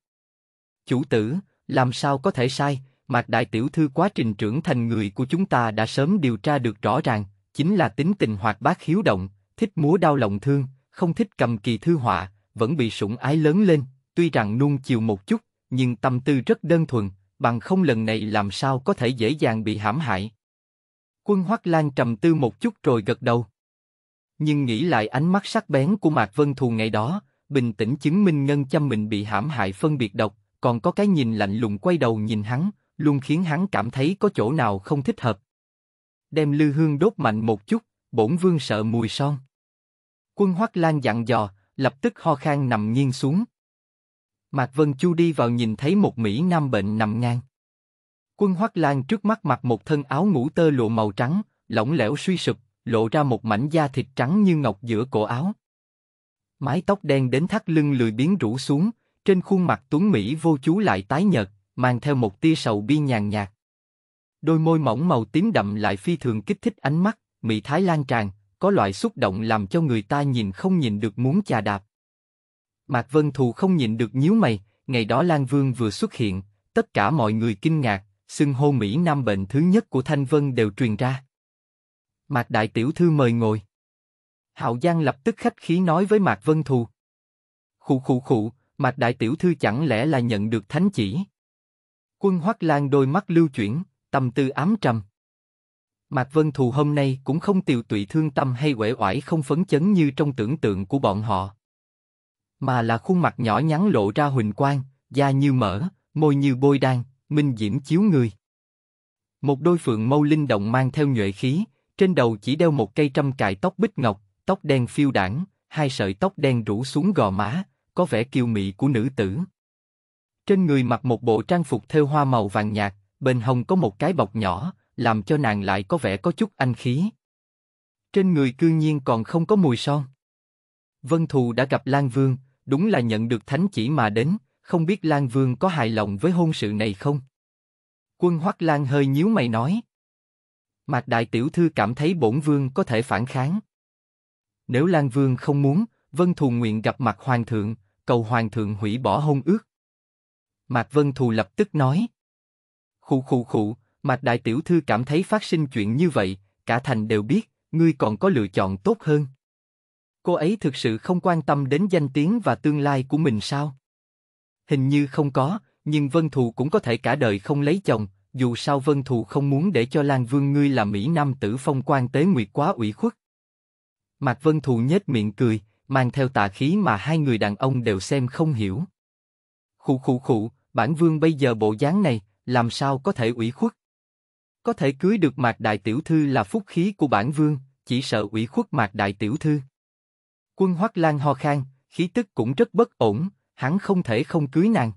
Chủ tử, làm sao có thể sai, Mạc Đại Tiểu Thư quá trình trưởng thành người của chúng ta đã sớm điều tra được rõ ràng, chính là tính tình hoạt bát hiếu động, thích múa đau lòng thương, không thích cầm kỳ thư họa, vẫn bị sủng ái lớn lên, tuy rằng nuông chiều một chút, nhưng tâm tư rất đơn thuần, bằng không lần này làm sao có thể dễ dàng bị hãm hại. Quân Hoắc Lan trầm tư một chút rồi gật đầu. Nhưng nghĩ lại ánh mắt sắc bén của Mạc Vân Thù ngày đó, bình tĩnh chứng minh ngân châm mình bị hãm hại phân biệt độc, còn có cái nhìn lạnh lùng quay đầu nhìn hắn, luôn khiến hắn cảm thấy có chỗ nào không thích hợp. Đem lư hương đốt mạnh một chút, bổn vương sợ mùi son. Quân Hoắc Lan dặn dò, lập tức ho khan nằm nghiêng xuống. Mạc Vân Chu đi vào nhìn thấy một Mỹ Nam bệnh nằm ngang. Quân Hoắc Lan trước mắt mặc một thân áo ngủ tơ lụa màu trắng, lỏng lẻo suy sụp, lộ ra một mảnh da thịt trắng như ngọc giữa cổ áo. Mái tóc đen đến thắt lưng lười biến rủ xuống, trên khuôn mặt tuấn Mỹ vô chú lại tái nhợt, mang theo một tia sầu bi nhàn nhạt. Đôi môi mỏng màu tím đậm lại phi thường kích thích ánh mắt, Mỹ Thái lan tràn, có loại xúc động làm cho người ta nhìn không nhìn được muốn chà đạp. Mạc Vân Thù không nhìn được nhíu mày, ngày đó Lan Vương vừa xuất hiện, tất cả mọi người kinh ngạc, xưng hô Mỹ Nam bệnh thứ nhất của Thanh Vân đều truyền ra. Mạc Đại Tiểu Thư mời ngồi. Hạo Giang lập tức khách khí nói với Mạc Vân Thù. Khụ khụ khụ, Mạc Đại Tiểu Thư chẳng lẽ là nhận được thánh chỉ? Quân Hoắc Lan đôi mắt lưu chuyển, tâm tư ám trầm. Mạc Vân Thù hôm nay cũng không tiều tụy thương tâm hay uể oải không phấn chấn như trong tưởng tượng của bọn họ. Mà là khuôn mặt nhỏ nhắn lộ ra huỳnh quang, da như mỡ, môi như bôi đan, minh diễm chiếu người. Một đôi phượng mâu linh động mang theo nhuệ khí, trên đầu chỉ đeo một cây trăm cài tóc bích ngọc, tóc đen phiêu đảng, hai sợi tóc đen rủ xuống gò má, có vẻ kiêu mị của nữ tử. Trên người mặc một bộ trang phục thêu hoa màu vàng nhạt, bên hồng có một cái bọc nhỏ, làm cho nàng lại có vẻ có chút anh khí. Trên người cư nhiên còn không có mùi son. Vân Thù đã gặp Lan Vương, đúng là nhận được thánh chỉ mà đến, không biết Lan Vương có hài lòng với hôn sự này không? Quân Hoắc Lan hơi nhíu mày nói. Mạc Đại Tiểu Thư cảm thấy bổn vương có thể phản kháng. Nếu Lan Vương không muốn, Vân Thù nguyện gặp mặt Hoàng thượng, cầu Hoàng thượng hủy bỏ hôn ước. Mạc Vân Thù lập tức nói. Khụ khụ khụ, Mạc Đại Tiểu Thư cảm thấy phát sinh chuyện như vậy, cả thành đều biết, ngươi còn có lựa chọn tốt hơn. Cô ấy thực sự không quan tâm đến danh tiếng và tương lai của mình sao? Hình như không có, nhưng Vân Thù cũng có thể cả đời không lấy chồng, dù sao Vân Thù không muốn để cho Lan Vương ngươi là Mỹ Nam tử phong quan tế nguyệt quá ủy khuất. Mạc Vân Thù nhếch miệng cười, mang theo tà khí mà hai người đàn ông đều xem không hiểu. Khụ khụ khụ, bản vương bây giờ bộ dáng này, làm sao có thể ủy khuất? Có thể cưới được Mạc Đại Tiểu Thư là phúc khí của bản vương, chỉ sợ ủy khuất Mạc Đại Tiểu Thư. Quân Hoắc Lan ho khan, khí tức cũng rất bất ổn, hắn không thể không cưới nàng.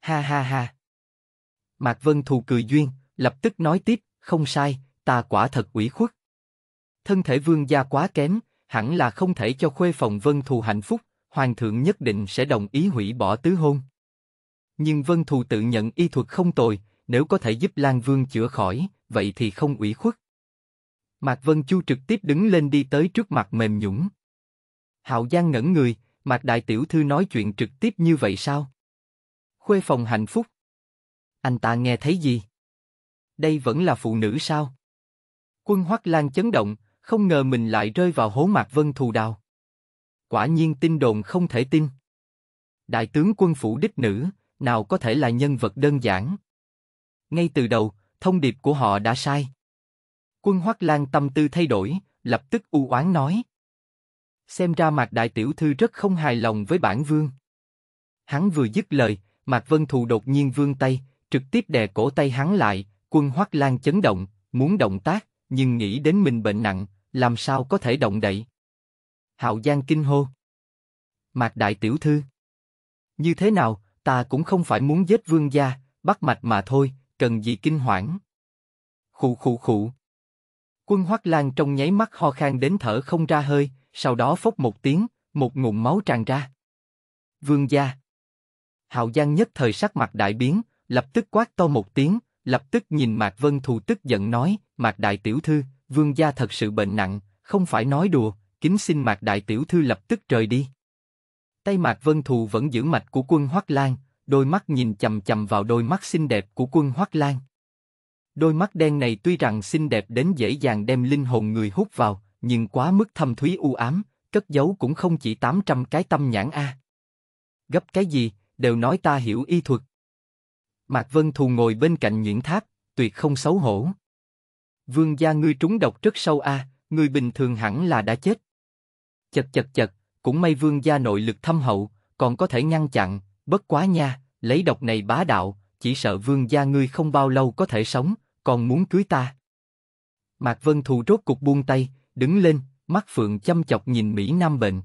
Ha ha ha. Mạc Vân Thù cười duyên, lập tức nói tiếp, không sai, ta quả thật ủy khuất. Thân thể vương gia quá kém, hẳn là không thể cho khuê phòng Vân Thù hạnh phúc, hoàng thượng nhất định sẽ đồng ý hủy bỏ tứ hôn. Nhưng Vân Thù tự nhận y thuật không tồi, nếu có thể giúp Lan Vương chữa khỏi, vậy thì không ủy khuất. Mạc Vân Chu trực tiếp đứng lên đi tới trước mặt mềm nhũng. Hạo Giang ngẩn người, Mạc Đại Tiểu Thư nói chuyện trực tiếp như vậy sao? Khuê phòng hạnh phúc. Anh ta nghe thấy gì? Đây vẫn là phụ nữ sao? Quân Hoắc Lan chấn động, không ngờ mình lại rơi vào hố Mạc Vân thù đào. Quả nhiên tin đồn không thể tin. Đại tướng quân phủ đích nữ, nào có thể là nhân vật đơn giản? Ngay từ đầu, thông điệp của họ đã sai. Quân Hoắc Lan tâm tư thay đổi, lập tức u oán nói. Xem ra Mạc Đại Tiểu Thư rất không hài lòng với bản vương. Hắn vừa dứt lời, Mạc Vân Thù đột nhiên vươn tay, trực tiếp đè cổ tay hắn lại, quân Hoắc Lan chấn động, muốn động tác, nhưng nghĩ đến mình bệnh nặng, làm sao có thể động đậy. Hạo Giang kinh hô. Mạc Đại Tiểu Thư. Như thế nào, ta cũng không phải muốn giết vương gia, bắt mạch mà thôi, cần gì kinh hoảng. Khụ khụ khụ. Quân Hoắc Lan trong nháy mắt ho khan đến thở không ra hơi, sau đó phốc một tiếng, một ngụm máu tràn ra. Vương gia. Hạo Giang nhất thời sắc mặt đại biến, lập tức quát to một tiếng, lập tức nhìn Mạc Vân Thù tức giận nói, Mạc Đại Tiểu Thư, Vương gia thật sự bệnh nặng, không phải nói đùa, kính xin Mạc Đại Tiểu Thư lập tức rời đi. Tay Mạc Vân Thù vẫn giữ mạch của quân Hoắc Lan, đôi mắt nhìn chầm chầm vào đôi mắt xinh đẹp của quân Hoắc Lan. Đôi mắt đen này tuy rằng xinh đẹp đến dễ dàng đem linh hồn người hút vào, nhưng quá mức thâm thúy u ám, cất giấu cũng không chỉ 800 cái tâm nhãn a. Gấp cái gì, đều nói ta hiểu y thuật. Mạc Vân Thù ngồi bên cạnh Nguyễn Tháp, tuyệt không xấu hổ. Vương gia ngươi trúng độc rất sâu a, à, ngươi bình thường hẳn là đã chết. Chật chật chật, cũng may vương gia nội lực thâm hậu, còn có thể ngăn chặn, Bất quá nha, lấy độc này bá đạo, chỉ sợ vương gia ngươi không bao lâu có thể sống, còn muốn cưới ta. Mạc Vân Thù rốt cục buông tay, đứng lên, mắt phượng chăm chọc nhìn Mỹ Nam Bệnh.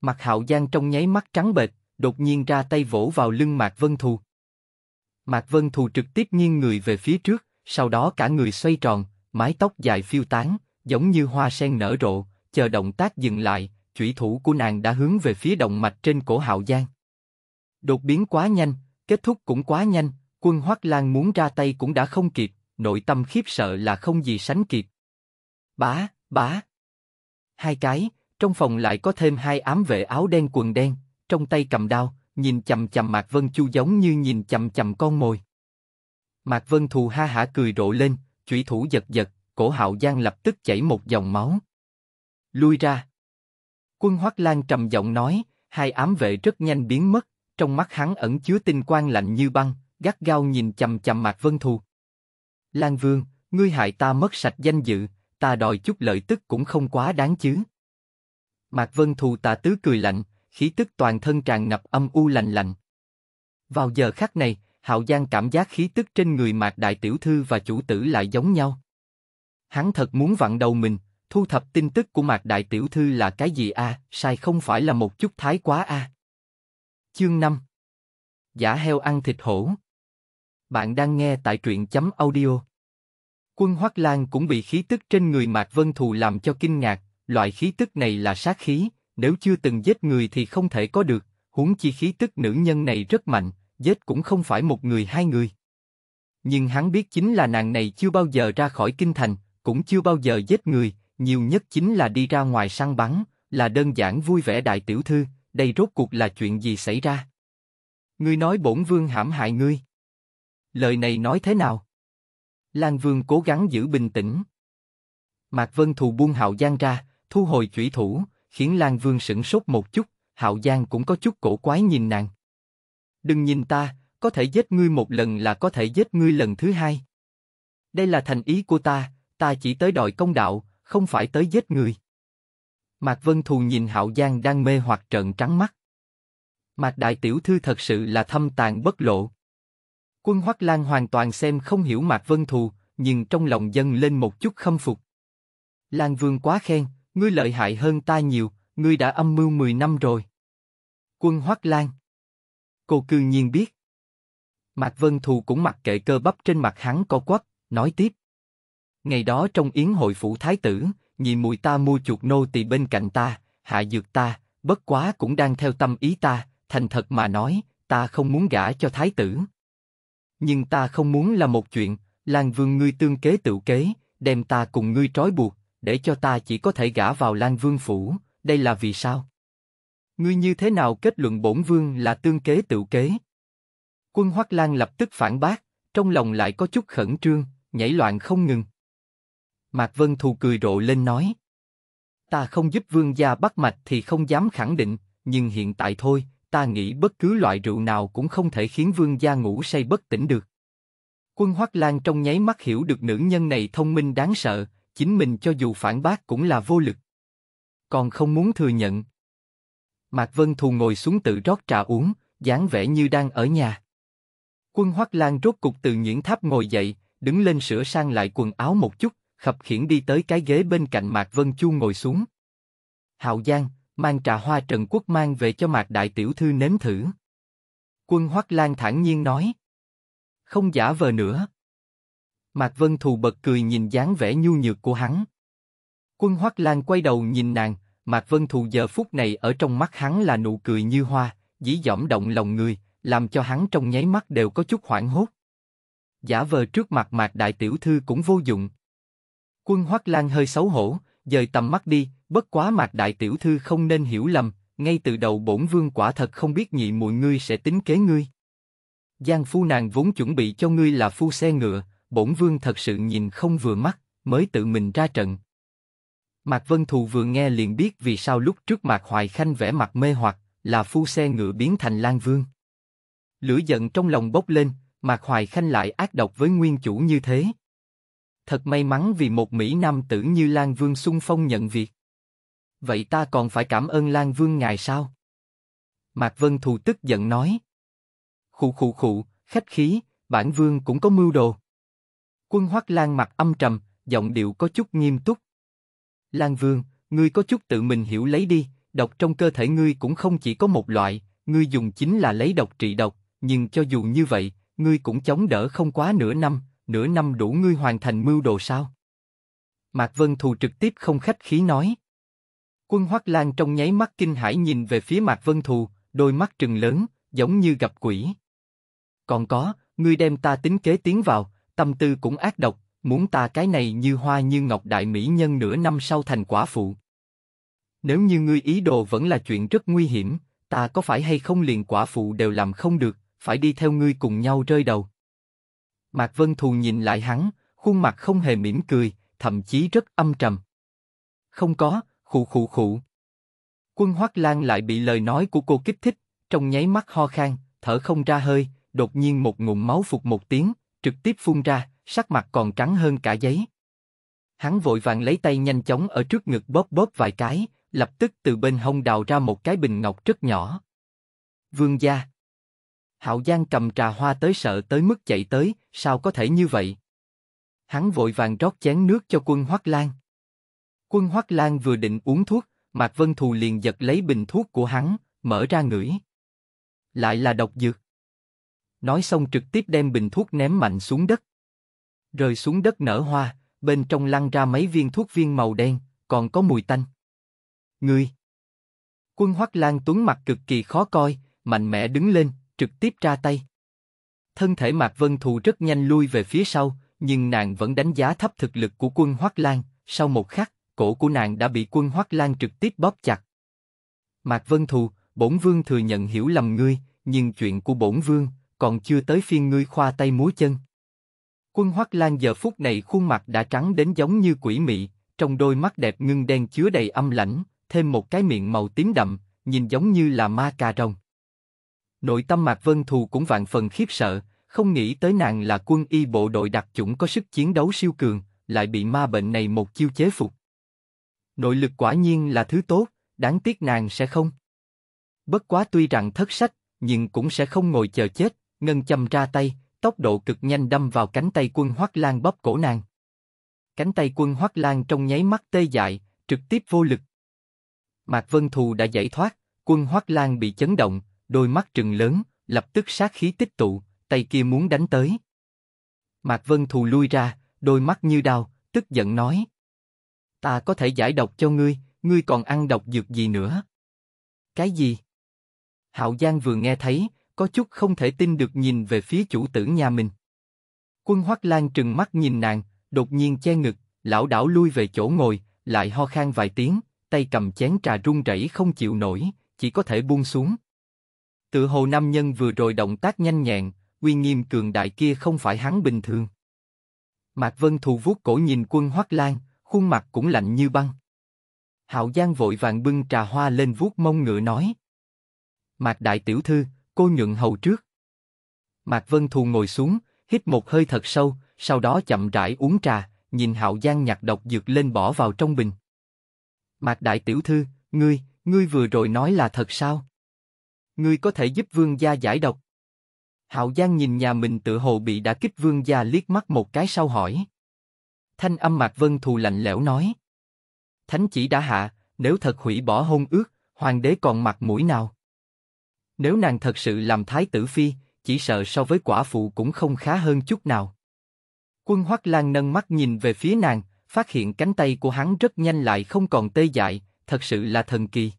mạc Hạo Giang trong nháy mắt trắng bệch, đột nhiên ra tay vỗ vào lưng Mạc Vân Thù. Mạc Vân Thù trực tiếp nghiêng người về phía trước, sau đó cả người xoay tròn, mái tóc dài phiêu tán, giống như hoa sen nở rộ, chờ động tác dừng lại, chủy thủ của nàng đã hướng về phía động mạch trên cổ Hạo Giang. Đột biến quá nhanh, kết thúc cũng quá nhanh, quân Hoắc Lan muốn ra tay cũng đã không kịp, nội tâm khiếp sợ là không gì sánh kịp. Bá, bá. Hai cái, trong phòng lại có thêm hai ám vệ áo đen quần đen, trong tay cầm đao, nhìn chầm chầm Mạc Vân Chu giống như nhìn chầm chầm con mồi. Mạc Vân Thù ha hả cười rộ lên, chủy thủ giật giật, cổ hạo giang lập tức chảy một dòng máu. Lui ra. Quân Hoắc Lan trầm giọng nói, hai ám vệ rất nhanh biến mất, trong mắt hắn ẩn chứa tinh quang lạnh như băng, gắt gao nhìn chầm chầm Mạc Vân Thù. Lan Vương, ngươi hại ta mất sạch danh dự, ta đòi chút lợi tức cũng không quá đáng chứ. Mạc Vân Thù tà tứ cười lạnh, khí tức toàn thân tràn ngập âm u lạnh lạnh. Vào giờ khắc này, Hạo Giang cảm giác khí tức trên người Mạc Đại Tiểu Thư và chủ tử lại giống nhau. Hắn thật muốn vặn đầu mình, thu thập tin tức của Mạc Đại Tiểu Thư là cái gì a? À, sai không phải là một chút thái quá a? À? Chương 5 Giả heo ăn thịt hổ Bạn đang nghe tại truyện chấm audio Quân Hoắc Lan cũng bị khí tức trên người Mạc Vân Thù làm cho kinh ngạc, loại khí tức này là sát khí, nếu chưa từng giết người thì không thể có được, huống chi khí tức nữ nhân này rất mạnh, giết cũng không phải một người hai người. Nhưng hắn biết chính là nàng này chưa bao giờ ra khỏi kinh thành, cũng chưa bao giờ giết người, nhiều nhất chính là đi ra ngoài săn bắn, là đơn giản vui vẻ đại tiểu thư, đây rốt cuộc là chuyện gì xảy ra? Ngươi nói bổn vương hãm hại ngươi. Lời này nói thế nào? Lan vương cố gắng giữ bình tĩnh. Mạc Vân Thù buông Hạo Giang ra, thu hồi chủy thủ, khiến Lan Vương sững sốt một chút, Hạo Giang cũng có chút cổ quái nhìn nàng. Đừng nhìn ta, có thể giết ngươi một lần là có thể giết ngươi lần thứ hai. Đây là thành ý của ta, ta chỉ tới đòi công đạo, không phải tới giết người. Mạc Vân Thù nhìn Hạo Giang đang mê hoặc trợn trắng mắt. Mạc Đại Tiểu Thư thật sự là thâm tàn bất lộ. Quân Hoắc Lan hoàn toàn xem không hiểu Mạc Vân Thù, nhưng trong lòng dân lên một chút khâm phục. Lan Vương quá khen, ngươi lợi hại hơn ta nhiều, ngươi đã âm mưu 10 năm rồi. Quân Hoắc Lan Cô cư nhiên biết. Mạc Vân Thù cũng mặc kệ cơ bắp trên mặt hắn co quắp, nói tiếp. Ngày đó trong yến hội phủ thái tử, nhị mùi ta mua chuột nô tỳ bên cạnh ta, hạ dược ta, bất quá cũng đang theo tâm ý ta, thành thật mà nói, ta không muốn gả cho thái tử. Nhưng ta không muốn là một chuyện, lang Vương ngươi tương kế tự kế, đem ta cùng ngươi trói buộc, để cho ta chỉ có thể gả vào lang Vương phủ, đây là vì sao? Ngươi như thế nào kết luận bổn vương là tương kế tự kế? Quân Hoắc lang lập tức phản bác, trong lòng lại có chút khẩn trương, nhảy loạn không ngừng. Mạc Vân Thù cười rộ lên nói. Ta không giúp vương gia bắt mạch thì không dám khẳng định, nhưng hiện tại thôi, ta nghĩ bất cứ loại rượu nào cũng không thể khiến vương gia ngủ say bất tỉnh được. Quân Hoắc Lan trong nháy mắt hiểu được nữ nhân này thông minh đáng sợ, chính mình cho dù phản bác cũng là vô lực. Còn không muốn thừa nhận. Mạc Vân Thù ngồi xuống tự rót trà uống, dáng vẻ như đang ở nhà. Quân Hoắc Lan rốt cục từ những tháp ngồi dậy, đứng lên sửa sang lại quần áo một chút, khập khiển đi tới cái ghế bên cạnh Mạc Vân Chu ngồi xuống. Hạo Giang, mang trà hoa Trần Quốc mang về cho Mạc Đại Tiểu Thư nếm thử. Quân Hoắc Lan thẳng nhiên nói. Không giả vờ nữa. Mạc Vân Thù bật cười nhìn dáng vẻ nhu nhược của hắn. Quân Hoắc Lan quay đầu nhìn nàng, Mạc Vân Thù giờ phút này ở trong mắt hắn là nụ cười như hoa, dĩ dỏm động lòng người, làm cho hắn trong nháy mắt đều có chút hoảng hốt. Giả vờ trước mặt Mạc Đại Tiểu Thư cũng vô dụng, Quân Hoắc Lan hơi xấu hổ, dời tầm mắt đi, bất quá mạc đại tiểu thư không nên hiểu lầm, ngay từ đầu bổn vương quả thật không biết nhị muội ngươi sẽ tính kế ngươi. Giang phu nàng vốn chuẩn bị cho ngươi là phu xe ngựa, bổn vương thật sự nhìn không vừa mắt, mới tự mình ra trận. Mạc Vân Thù vừa nghe liền biết vì sao lúc trước Mạc Hoài Khanh vẽ mặt mê hoặc, là phu xe ngựa biến thành Lan Vương. Lửa giận trong lòng bốc lên, Mạc Hoài Khanh lại ác độc với nguyên chủ như thế thật may mắn vì một mỹ nam tử như Lan Vương xung phong nhận việc. Vậy ta còn phải cảm ơn Lan Vương ngài sao? Mạc Vân Thù tức giận nói. Khụ khụ khụ, khách khí, bản vương cũng có mưu đồ. Quân Hoắc Lan mặt âm trầm, giọng điệu có chút nghiêm túc. Lan Vương, ngươi có chút tự mình hiểu lấy đi, độc trong cơ thể ngươi cũng không chỉ có một loại, ngươi dùng chính là lấy độc trị độc, nhưng cho dù như vậy, ngươi cũng chống đỡ không quá nửa năm, nửa năm đủ ngươi hoàn thành mưu đồ sao? Mạc Vân Thù trực tiếp không khách khí nói. Quân Hoắc Lan trong nháy mắt kinh hãi nhìn về phía Mạc Vân Thù, đôi mắt trừng lớn, giống như gặp quỷ. Còn có, ngươi đem ta tính kế tiến vào, tâm tư cũng ác độc, muốn ta cái này như hoa như ngọc đại mỹ nhân nửa năm sau thành quả phụ. Nếu như ngươi ý đồ vẫn là chuyện rất nguy hiểm, ta có phải hay không liền quả phụ đều làm không được, phải đi theo ngươi cùng nhau rơi đầu. Mạc Vân Thù nhìn lại hắn, khuôn mặt không hề mỉm cười, thậm chí rất âm trầm. Không có, khụ khụ khụ. Quân Hoắc Lan lại bị lời nói của cô kích thích, trong nháy mắt ho khan, thở không ra hơi, đột nhiên một ngụm máu phục một tiếng, trực tiếp phun ra, sắc mặt còn trắng hơn cả giấy. Hắn vội vàng lấy tay nhanh chóng ở trước ngực bóp bóp vài cái, lập tức từ bên hông đào ra một cái bình ngọc rất nhỏ. Vương gia. Hạo Giang cầm trà hoa tới sợ tới mức chạy tới, sao có thể như vậy? Hắn vội vàng rót chén nước cho quân Hoắc Lan. Quân Hoắc Lan vừa định uống thuốc, Mạc Vân Thù liền giật lấy bình thuốc của hắn, mở ra ngửi. Lại là độc dược. Nói xong trực tiếp đem bình thuốc ném mạnh xuống đất. Rơi xuống đất nở hoa, bên trong lăn ra mấy viên thuốc viên màu đen, còn có mùi tanh. Ngươi! Quân Hoắc Lan Tuấn mặt cực kỳ khó coi, mạnh mẽ đứng lên, trực tiếp ra tay. Thân thể Mạc Vân Thù rất nhanh lui về phía sau, nhưng nàng vẫn đánh giá thấp thực lực của quân Hoắc Lan, sau một khắc, cổ của nàng đã bị quân Hoắc Lan trực tiếp bóp chặt. Mạc Vân Thù, bổn vương thừa nhận hiểu lầm ngươi, nhưng chuyện của bổn vương còn chưa tới phiên ngươi khoa tay múa chân. Quân Hoắc Lan giờ phút này khuôn mặt đã trắng đến giống như quỷ mị, trong đôi mắt đẹp ngưng đen chứa đầy âm lãnh, thêm một cái miệng màu tím đậm, nhìn giống như là ma cà rồng. Nội tâm Mạc Vân Thù cũng vạn phần khiếp sợ, không nghĩ tới nàng là quân y bộ đội đặc chủng có sức chiến đấu siêu cường, lại bị ma bệnh này một chiêu chế phục. Nội lực quả nhiên là thứ tốt, đáng tiếc nàng sẽ không. Bất quá tuy rằng thất sách, nhưng cũng sẽ không ngồi chờ chết, ngân châm ra tay, tốc độ cực nhanh đâm vào cánh tay quân Hoắc Lan bóp cổ nàng. Cánh tay quân Hoắc Lan trong nháy mắt tê dại, trực tiếp vô lực. Mạc Vân Thù đã giải thoát, quân Hoắc Lan bị chấn động, đôi mắt trừng lớn, lập tức sát khí tích tụ, tay kia muốn đánh tới. Mạc Vân Thù lui ra, đôi mắt như đau, tức giận nói. Ta có thể giải độc cho ngươi, ngươi còn ăn độc dược gì nữa? Cái gì? Hạo Giang vừa nghe thấy, có chút không thể tin được nhìn về phía chủ tử nhà mình. Quân Hoắc Lan trừng mắt nhìn nàng, đột nhiên che ngực, lão đảo lui về chỗ ngồi, lại ho khan vài tiếng, tay cầm chén trà run rẩy không chịu nổi, chỉ có thể buông xuống. Tự hồ nam nhân vừa rồi động tác nhanh nhẹn, uy nghiêm cường đại kia không phải hắn bình thường. Mạc Vân Thù vuốt cổ nhìn quân Hoắc Lan, khuôn mặt cũng lạnh như băng. Hạo Giang vội vàng bưng trà hoa lên vuốt mông ngựa nói. Mạc Đại Tiểu Thư, cô nhượng hầu trước. Mạc Vân Thù ngồi xuống, hít một hơi thật sâu, sau đó chậm rãi uống trà, nhìn Hạo Giang nhặt độc dược lên bỏ vào trong bình. Mạc Đại Tiểu Thư, ngươi, ngươi vừa rồi nói là thật sao? Ngươi có thể giúp vương gia giải độc. Hạo Giang nhìn nhà mình tự hồ bị đã kích vương gia liếc mắt một cái sau hỏi. Thanh âm Mạc Vân Thù lạnh lẽo nói. Thánh chỉ đã hạ, nếu thật hủy bỏ hôn ước, hoàng đế còn mặt mũi nào? Nếu nàng thật sự làm thái tử phi, chỉ sợ so với quả phụ cũng không khá hơn chút nào. Quân Hoắc Lan nâng mắt nhìn về phía nàng, phát hiện cánh tay của hắn rất nhanh lại không còn tê dại, thật sự là thần kỳ.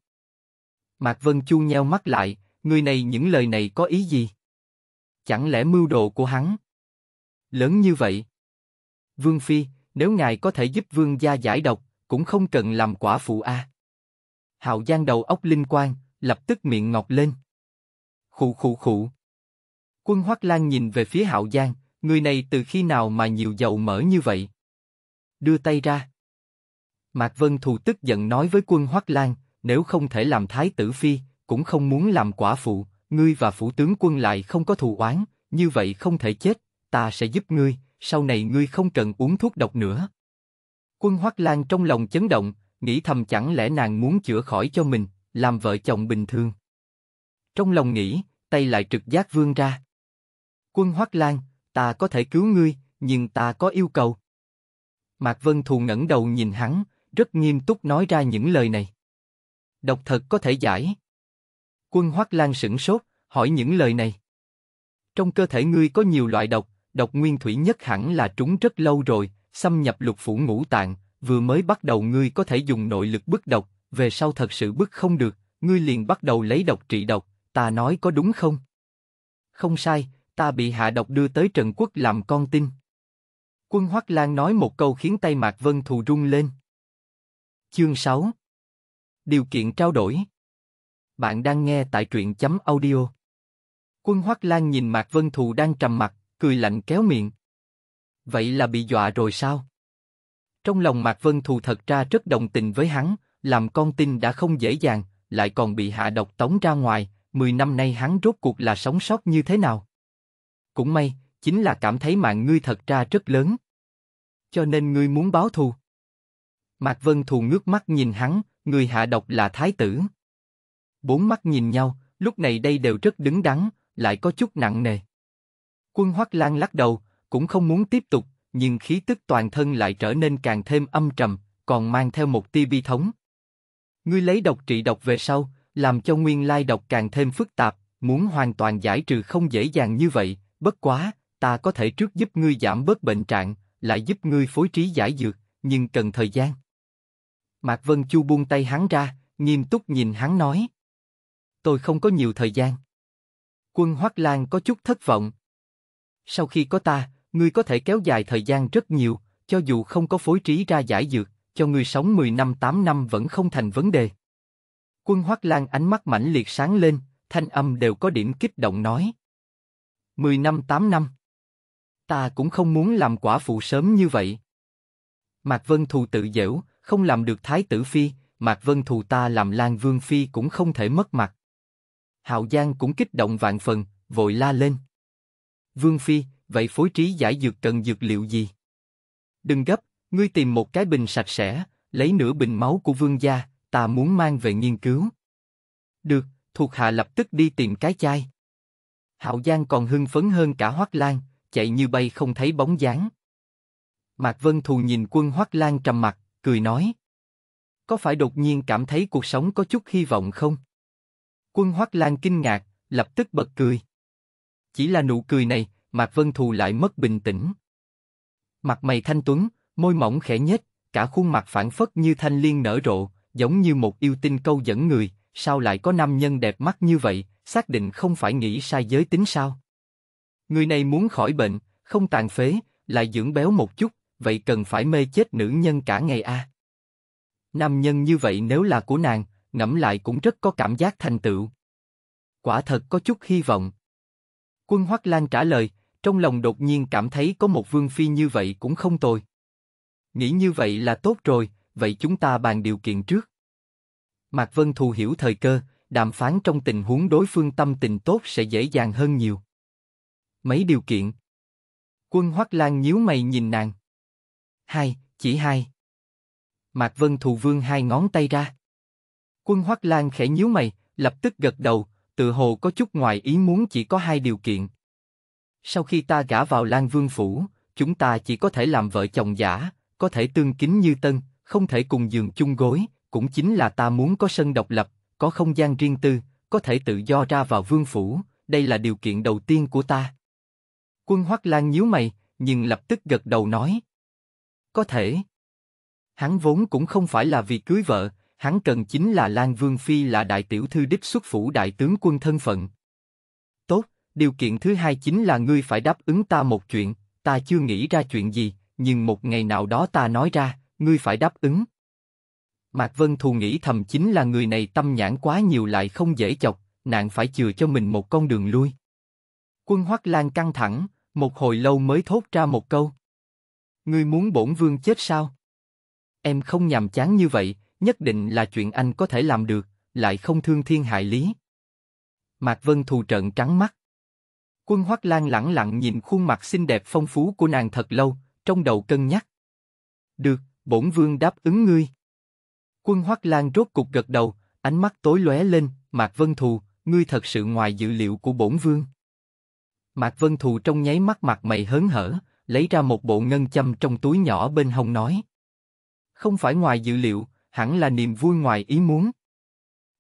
Mạc Vân Chu nheo mắt lại, người này những lời này có ý gì? Chẳng lẽ mưu đồ của hắn lớn như vậy? Vương Phi, nếu ngài có thể giúp vương gia giải độc, cũng không cần làm quả phụ a. À. Hạo Giang đầu óc linh quang, lập tức miệng ngọt lên. Khụ khụ khụ. Quân Hoắc Lan nhìn về phía Hạo Giang, người này từ khi nào mà nhiều dầu mỡ như vậy? Đưa tay ra. Mạc Vân Thù tức giận nói với Quân Hoắc Lan, nếu không thể làm thái tử phi, cũng không muốn làm quả phụ, ngươi và phủ tướng quân lại không có thù oán, như vậy không thể chết, ta sẽ giúp ngươi, sau này ngươi không cần uống thuốc độc nữa. Quân Hoắc Lan trong lòng chấn động, nghĩ thầm chẳng lẽ nàng muốn chữa khỏi cho mình, làm vợ chồng bình thường. Trong lòng nghĩ, tay lại trực giác vươn ra. Quân Hoắc Lan, ta có thể cứu ngươi, nhưng ta có yêu cầu. Mạc Vân Thù ngẩng đầu nhìn hắn, rất nghiêm túc nói ra những lời này. Độc thật có thể giải. Quân Hoắc Lan sửng sốt, hỏi những lời này. Trong cơ thể ngươi có nhiều loại độc, độc nguyên thủy nhất hẳn là trúng rất lâu rồi, xâm nhập lục phủ ngũ tạng, vừa mới bắt đầu ngươi có thể dùng nội lực bức độc, về sau thật sự bức không được, ngươi liền bắt đầu lấy độc trị độc, ta nói có đúng không? Không sai, ta bị hạ độc đưa tới Trần Quốc làm con tin. Quân Hoắc Lan nói một câu khiến tay Mạc Vân Thù rung lên. Chương 6 Điều kiện trao đổi bạn đang nghe tại truyện chấm audio. Quân Hoắc Lan nhìn Mạc Vân Thù đang trầm mặt, cười lạnh kéo miệng. Vậy là bị dọa rồi sao? Trong lòng Mạc Vân Thù thật ra rất đồng tình với hắn, làm con tin đã không dễ dàng, lại còn bị hạ độc tống ra ngoài, 10 năm nay hắn rốt cuộc là sống sót như thế nào? Cũng may, chính là cảm thấy mạng ngươi thật ra rất lớn. Cho nên ngươi muốn báo thù. Mạc Vân Thù ngước mắt nhìn hắn, người hạ độc là thái tử. Bốn mắt nhìn nhau, lúc này đây đều rất đứng đắn, lại có chút nặng nề. Quân Hoắc Lan lắc đầu, cũng không muốn tiếp tục, nhưng khí tức toàn thân lại trở nên càng thêm âm trầm, còn mang theo một tia bi thống. Ngươi lấy độc trị độc về sau, làm cho nguyên lai độc càng thêm phức tạp, muốn hoàn toàn giải trừ không dễ dàng như vậy, bất quá, ta có thể trước giúp ngươi giảm bớt bệnh trạng, lại giúp ngươi phối trí giải dược, nhưng cần thời gian. Mạc Vân Chu buông tay hắn ra, nghiêm túc nhìn hắn nói tôi không có nhiều thời gian. Quân Hoắc Lan có chút thất vọng. Sau khi có ta, ngươi có thể kéo dài thời gian rất nhiều, cho dù không có phối trí ra giải dược, cho ngươi sống 10 năm 8 năm vẫn không thành vấn đề. Quân Hoắc Lan ánh mắt mãnh liệt sáng lên, thanh âm đều có điểm kích động nói. 10 năm 8 năm. Ta cũng không muốn làm quả phụ sớm như vậy. Mạc Vân Thù tự dễu, không làm được Thái tử Phi, Mạc Vân Thù ta làm Lan Vương Phi cũng không thể mất mặt. Hạo Giang cũng kích động vạn phần, vội la lên. Vương Phi, vậy phối trí giải dược cần dược liệu gì? Đừng gấp, ngươi tìm một cái bình sạch sẽ, lấy nửa bình máu của vương gia, ta muốn mang về nghiên cứu. Được, thuộc hạ lập tức đi tìm cái chai. Hạo Giang còn hưng phấn hơn cả Hoắc Lan, chạy như bay không thấy bóng dáng. Mạc Vân Thù nhìn quân Hoắc Lan trầm mặt, cười nói: Có phải đột nhiên cảm thấy cuộc sống có chút hy vọng không? Quân Hoắc Lan kinh ngạc, lập tức bật cười. Chỉ là nụ cười này, Mạc Vân Thù lại mất bình tĩnh. Mặt mày thanh tuấn, môi mỏng khẽ nhếch, cả khuôn mặt phản phất như thanh liên nở rộ, giống như một yêu tinh câu dẫn người, sao lại có nam nhân đẹp mắt như vậy, xác định không phải nghĩ sai giới tính sao? Người này muốn khỏi bệnh, không tàn phế, lại dưỡng béo một chút, vậy cần phải mê chết nữ nhân cả ngày a. À? Nam nhân như vậy nếu là của nàng, ngẫm lại cũng rất có cảm giác thành tựu. Quả thật có chút hy vọng. Quân Hoắc Lan trả lời, trong lòng đột nhiên cảm thấy có một vương phi như vậy cũng không tồi. Nghĩ như vậy là tốt rồi, vậy chúng ta bàn điều kiện trước. Mạc Vân Thù hiểu thời cơ, đàm phán trong tình huống đối phương tâm tình tốt sẽ dễ dàng hơn nhiều. Mấy điều kiện. Quân Hoắc Lan nhíu mày nhìn nàng. Hai, chỉ hai. Mạc Vân Thù vương hai ngón tay ra. Quân Hoắc Lan khẽ nhíu mày, lập tức gật đầu, tự hồ có chút ngoài ý muốn chỉ có hai điều kiện. Sau khi ta gả vào Lan Vương phủ, chúng ta chỉ có thể làm vợ chồng giả, có thể tương kính như tân, không thể cùng giường chung gối, cũng chính là ta muốn có sân độc lập, có không gian riêng tư, có thể tự do ra vào vương phủ, đây là điều kiện đầu tiên của ta. Quân Hoắc Lan nhíu mày, nhưng lập tức gật đầu nói. Có thể. Hắn vốn cũng không phải là vì cưới vợ, hắn cần chính là Lan Vương Phi là đại tiểu thư đích xuất phủ đại tướng quân thân phận. Tốt, điều kiện thứ hai chính là ngươi phải đáp ứng ta một chuyện, ta chưa nghĩ ra chuyện gì, nhưng một ngày nào đó ta nói ra, ngươi phải đáp ứng. Mạc Vân Thù nghĩ thầm chính là người này tâm nhãn quá nhiều lại không dễ chọc, nạn phải chừa cho mình một con đường lui. Quân Hoắc Lan căng thẳng, một hồi lâu mới thốt ra một câu. Ngươi muốn bổn vương chết sao? Em không nhàm chán như vậy, nhất định là chuyện anh có thể làm được, lại không thương thiên hại lý. Mạc Vân Thù trợn trắng mắt. Quân Hoắc Lan lẳng lặng nhìn khuôn mặt xinh đẹp phong phú của nàng thật lâu, trong đầu cân nhắc. Được, bổn vương đáp ứng ngươi. Quân Hoắc Lan rốt cục gật đầu, ánh mắt tối lóe lên, Mạc Vân Thù, ngươi thật sự ngoài dự liệu của bổn vương. Mạc Vân Thù trong nháy mắt mặt mày hớn hở, lấy ra một bộ ngân châm trong túi nhỏ bên hông nói. Không phải ngoài dự liệu, hẳn là niềm vui ngoài ý muốn.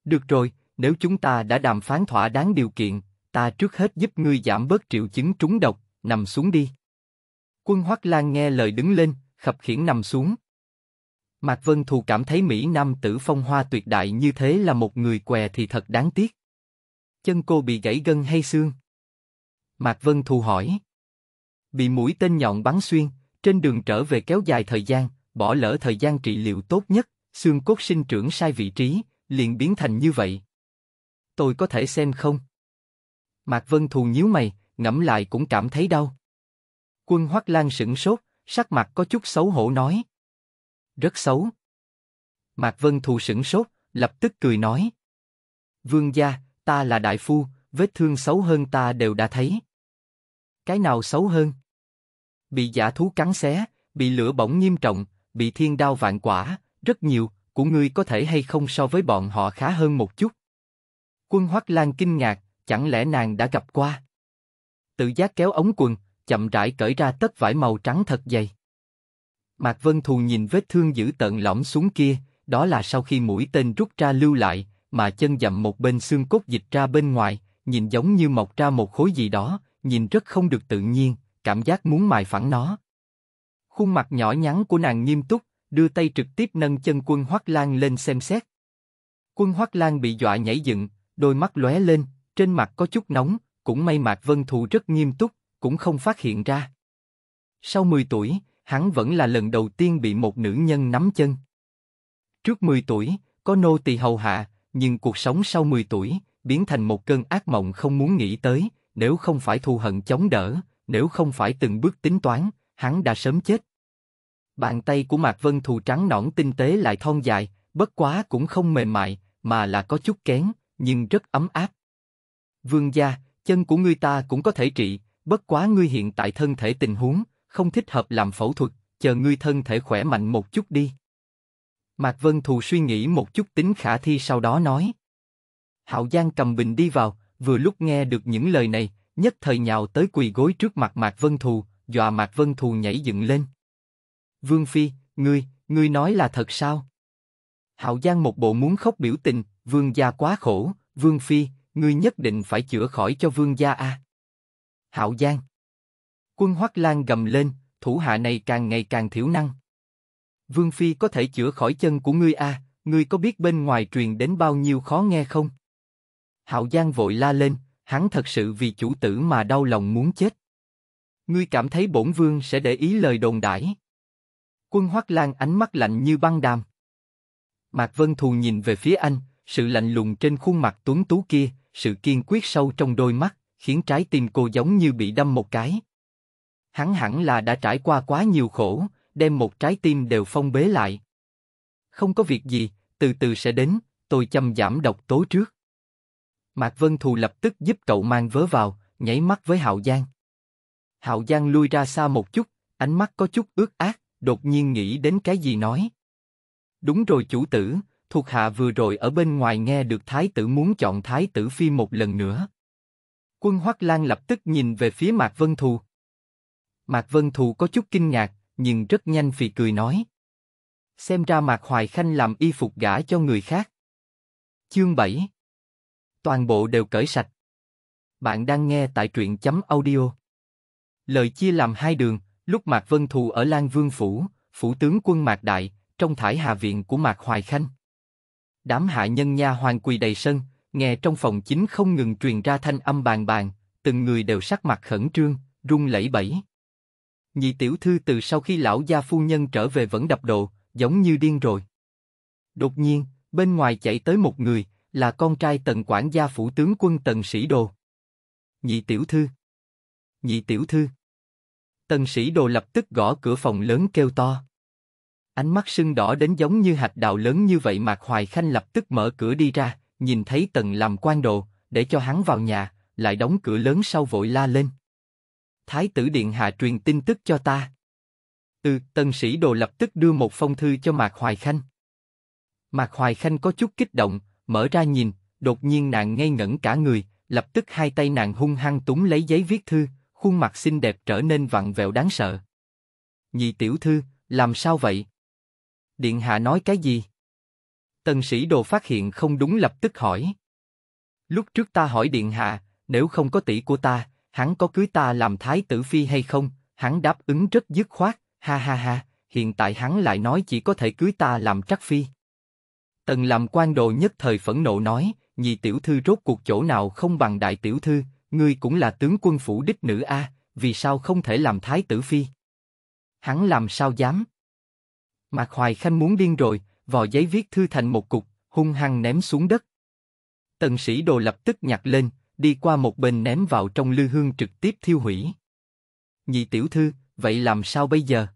Được rồi, nếu chúng ta đã đàm phán thỏa đáng điều kiện, ta trước hết giúp ngươi giảm bớt triệu chứng trúng độc, nằm xuống đi. Quân Hoắc Lan nghe lời đứng lên, khập khiển nằm xuống. Mạc Vân Thù cảm thấy Mỹ Nam tử phong hoa tuyệt đại như thế là một người què thì thật đáng tiếc. Chân cô bị gãy gân hay xương? Mạc Vân Thù hỏi. Bị mũi tên nhọn bắn xuyên, trên đường trở về kéo dài thời gian, bỏ lỡ thời gian trị liệu tốt nhất, xương cốt sinh trưởng sai vị trí, liền biến thành như vậy. Tôi có thể xem không? Mạc Vân Thù nhíu mày, ngẫm lại cũng cảm thấy đau. Quân Hoắc Lan sững sốt, sắc mặt có chút xấu hổ nói. Rất xấu. Mạc Vân Thù sững sốt, lập tức cười nói. Vương gia, ta là đại phu, vết thương xấu hơn ta đều đã thấy. Cái nào xấu hơn? Bị giả thú cắn xé, bị lửa bỏng nghiêm trọng, bị thiên đao vạn quả, rất nhiều, của ngươi có thể hay không so với bọn họ khá hơn một chút. Quân Hoắc Lan kinh ngạc, chẳng lẽ nàng đã gặp qua? Tự giác kéo ống quần, chậm rãi cởi ra tất vải màu trắng thật dày. Mạc Vân Thù nhìn vết thương dữ tận lõm xuống kia, đó là sau khi mũi tên rút ra lưu lại, mà chân dậm một bên xương cốt dịch ra bên ngoài, nhìn giống như mọc ra một khối gì đó, nhìn rất không được tự nhiên, cảm giác muốn mài phẳng nó. Khuôn mặt nhỏ nhắn của nàng nghiêm túc, đưa tay trực tiếp nâng chân quân Hoắc lang lên xem xét. Quân Hoắc lang bị dọa nhảy dựng, đôi mắt lóe lên, trên mặt có chút nóng, cũng may Mạc Vân thù rất nghiêm túc, cũng không phát hiện ra. Sau 10 tuổi, hắn vẫn là lần đầu tiên bị một nữ nhân nắm chân. Trước 10 tuổi, có nô tỳ hầu hạ, nhưng cuộc sống sau 10 tuổi biến thành một cơn ác mộng không muốn nghĩ tới, nếu không phải thù hận chống đỡ, nếu không phải từng bước tính toán, hắn đã sớm chết. Bàn tay của Mạc Vân Thù trắng nõn tinh tế lại thon dài, bất quá cũng không mềm mại, mà là có chút kén, nhưng rất ấm áp. Vương gia, chân của ngươi ta cũng có thể trị, bất quá ngươi hiện tại thân thể tình huống, không thích hợp làm phẫu thuật, chờ ngươi thân thể khỏe mạnh một chút đi. Mạc Vân Thù suy nghĩ một chút tính khả thi sau đó nói. Hạo Giang cầm bình đi vào, vừa lúc nghe được những lời này, nhất thời nhào tới quỳ gối trước mặt Mạc Vân Thù, dọa Mạc Vân Thù nhảy dựng lên. Vương Phi, ngươi, ngươi nói là thật sao? Hạo Giang một bộ muốn khóc biểu tình, Vương gia quá khổ, Vương Phi, ngươi nhất định phải chữa khỏi cho Vương gia a. Hạo Giang. Quân Hoắc Lan gầm lên, thủ hạ này càng ngày càng thiểu năng. Vương Phi có thể chữa khỏi chân của ngươi a, ngươi có biết bên ngoài truyền đến bao nhiêu khó nghe không? Hạo Giang vội la lên, hắn thật sự vì chủ tử mà đau lòng muốn chết. Ngươi cảm thấy bổn vương sẽ để ý lời đồn đãi? Quân Hoắc Lan ánh mắt lạnh như băng đàm. Mạc Vân Thù nhìn về phía anh, sự lạnh lùng trên khuôn mặt tuấn tú kia, sự kiên quyết sâu trong đôi mắt, khiến trái tim cô giống như bị đâm một cái. Hắn hẳn là đã trải qua quá nhiều khổ, đem một trái tim đều phong bế lại. Không có việc gì, từ từ sẽ đến, tôi chăm giảm độc tố trước. Mạc Vân Thù lập tức giúp cậu mang vớ vào, nhảy mắt với Hạo Giang. Hạo Giang lui ra xa một chút, ánh mắt có chút ướt át, đột nhiên nghĩ đến cái gì nói. Đúng rồi chủ tử, thuộc hạ vừa rồi ở bên ngoài nghe được thái tử muốn chọn thái tử phi một lần nữa. Quân Hoắc Lan lập tức nhìn về phía Mạc Vân Thù. Mạc Vân Thù có chút kinh ngạc, nhưng rất nhanh phì cười nói. Xem ra Mạc Hoài Khanh làm y phục gả cho người khác. Chương 7 Toàn bộ đều cởi sạch. Bạn đang nghe tại truyện chấm audio. Lời chia làm hai đường, Lúc Mạc Vân Thù ở Lan Vương Phủ, Phủ tướng quân Mạc Đại, trong thải hà viện của Mạc Hoài Khanh. Đám hạ nhân nha hoàng quỳ đầy sân, nghe trong phòng chính không ngừng truyền ra thanh âm bàn bàn, từng người đều sắc mặt khẩn trương, run lẩy bẩy. Nhị tiểu thư từ sau khi lão gia phu nhân trở về vẫn đập độ, giống như điên rồi. Đột nhiên, bên ngoài chạy tới một người, là con trai tần quản gia phủ tướng quân tần sĩ đồ. Nhị tiểu thư. Nhị tiểu thư. Tần sĩ đồ lập tức gõ cửa phòng lớn kêu to. Ánh mắt sưng đỏ đến giống như hạt đào lớn như vậy Mạc Hoài Khanh lập tức mở cửa đi ra, nhìn thấy tần làm quan đồ, để cho hắn vào nhà, lại đóng cửa lớn sau vội la lên. Thái tử Điện Hạ truyền tin tức cho ta. Ừ, tần sĩ đồ lập tức đưa một phong thư cho Mạc Hoài Khanh. Mạc Hoài Khanh có chút kích động, mở ra nhìn, đột nhiên nàng ngây ngẩn cả người, lập tức hai tay nàng hung hăng túng lấy giấy viết thư, khuôn mặt xinh đẹp trở nên vặn vẹo đáng sợ. Nhị tiểu thư, làm sao vậy? Điện hạ nói cái gì? Tần sĩ đồ phát hiện không đúng lập tức hỏi. Lúc trước ta hỏi điện hạ, nếu không có tỷ của ta, hắn có cưới ta làm thái tử phi hay không? Hắn đáp ứng rất dứt khoát, ha ha ha, hiện tại hắn lại nói chỉ có thể cưới ta làm trắc phi. Tần làm quan đồ nhất thời phẫn nộ nói, nhị tiểu thư rốt cuộc chỗ nào không bằng đại tiểu thư, ngươi cũng là tướng quân phủ đích nữ a, vì sao không thể làm thái tử phi? Hắn làm sao dám? Mạc Hoài Khanh muốn điên rồi, vò giấy viết thư thành một cục, hung hăng ném xuống đất. Tần sĩ đồ lập tức nhặt lên, đi qua một bên ném vào trong lư hương trực tiếp thiêu hủy. Nhị tiểu thư, vậy làm sao bây giờ?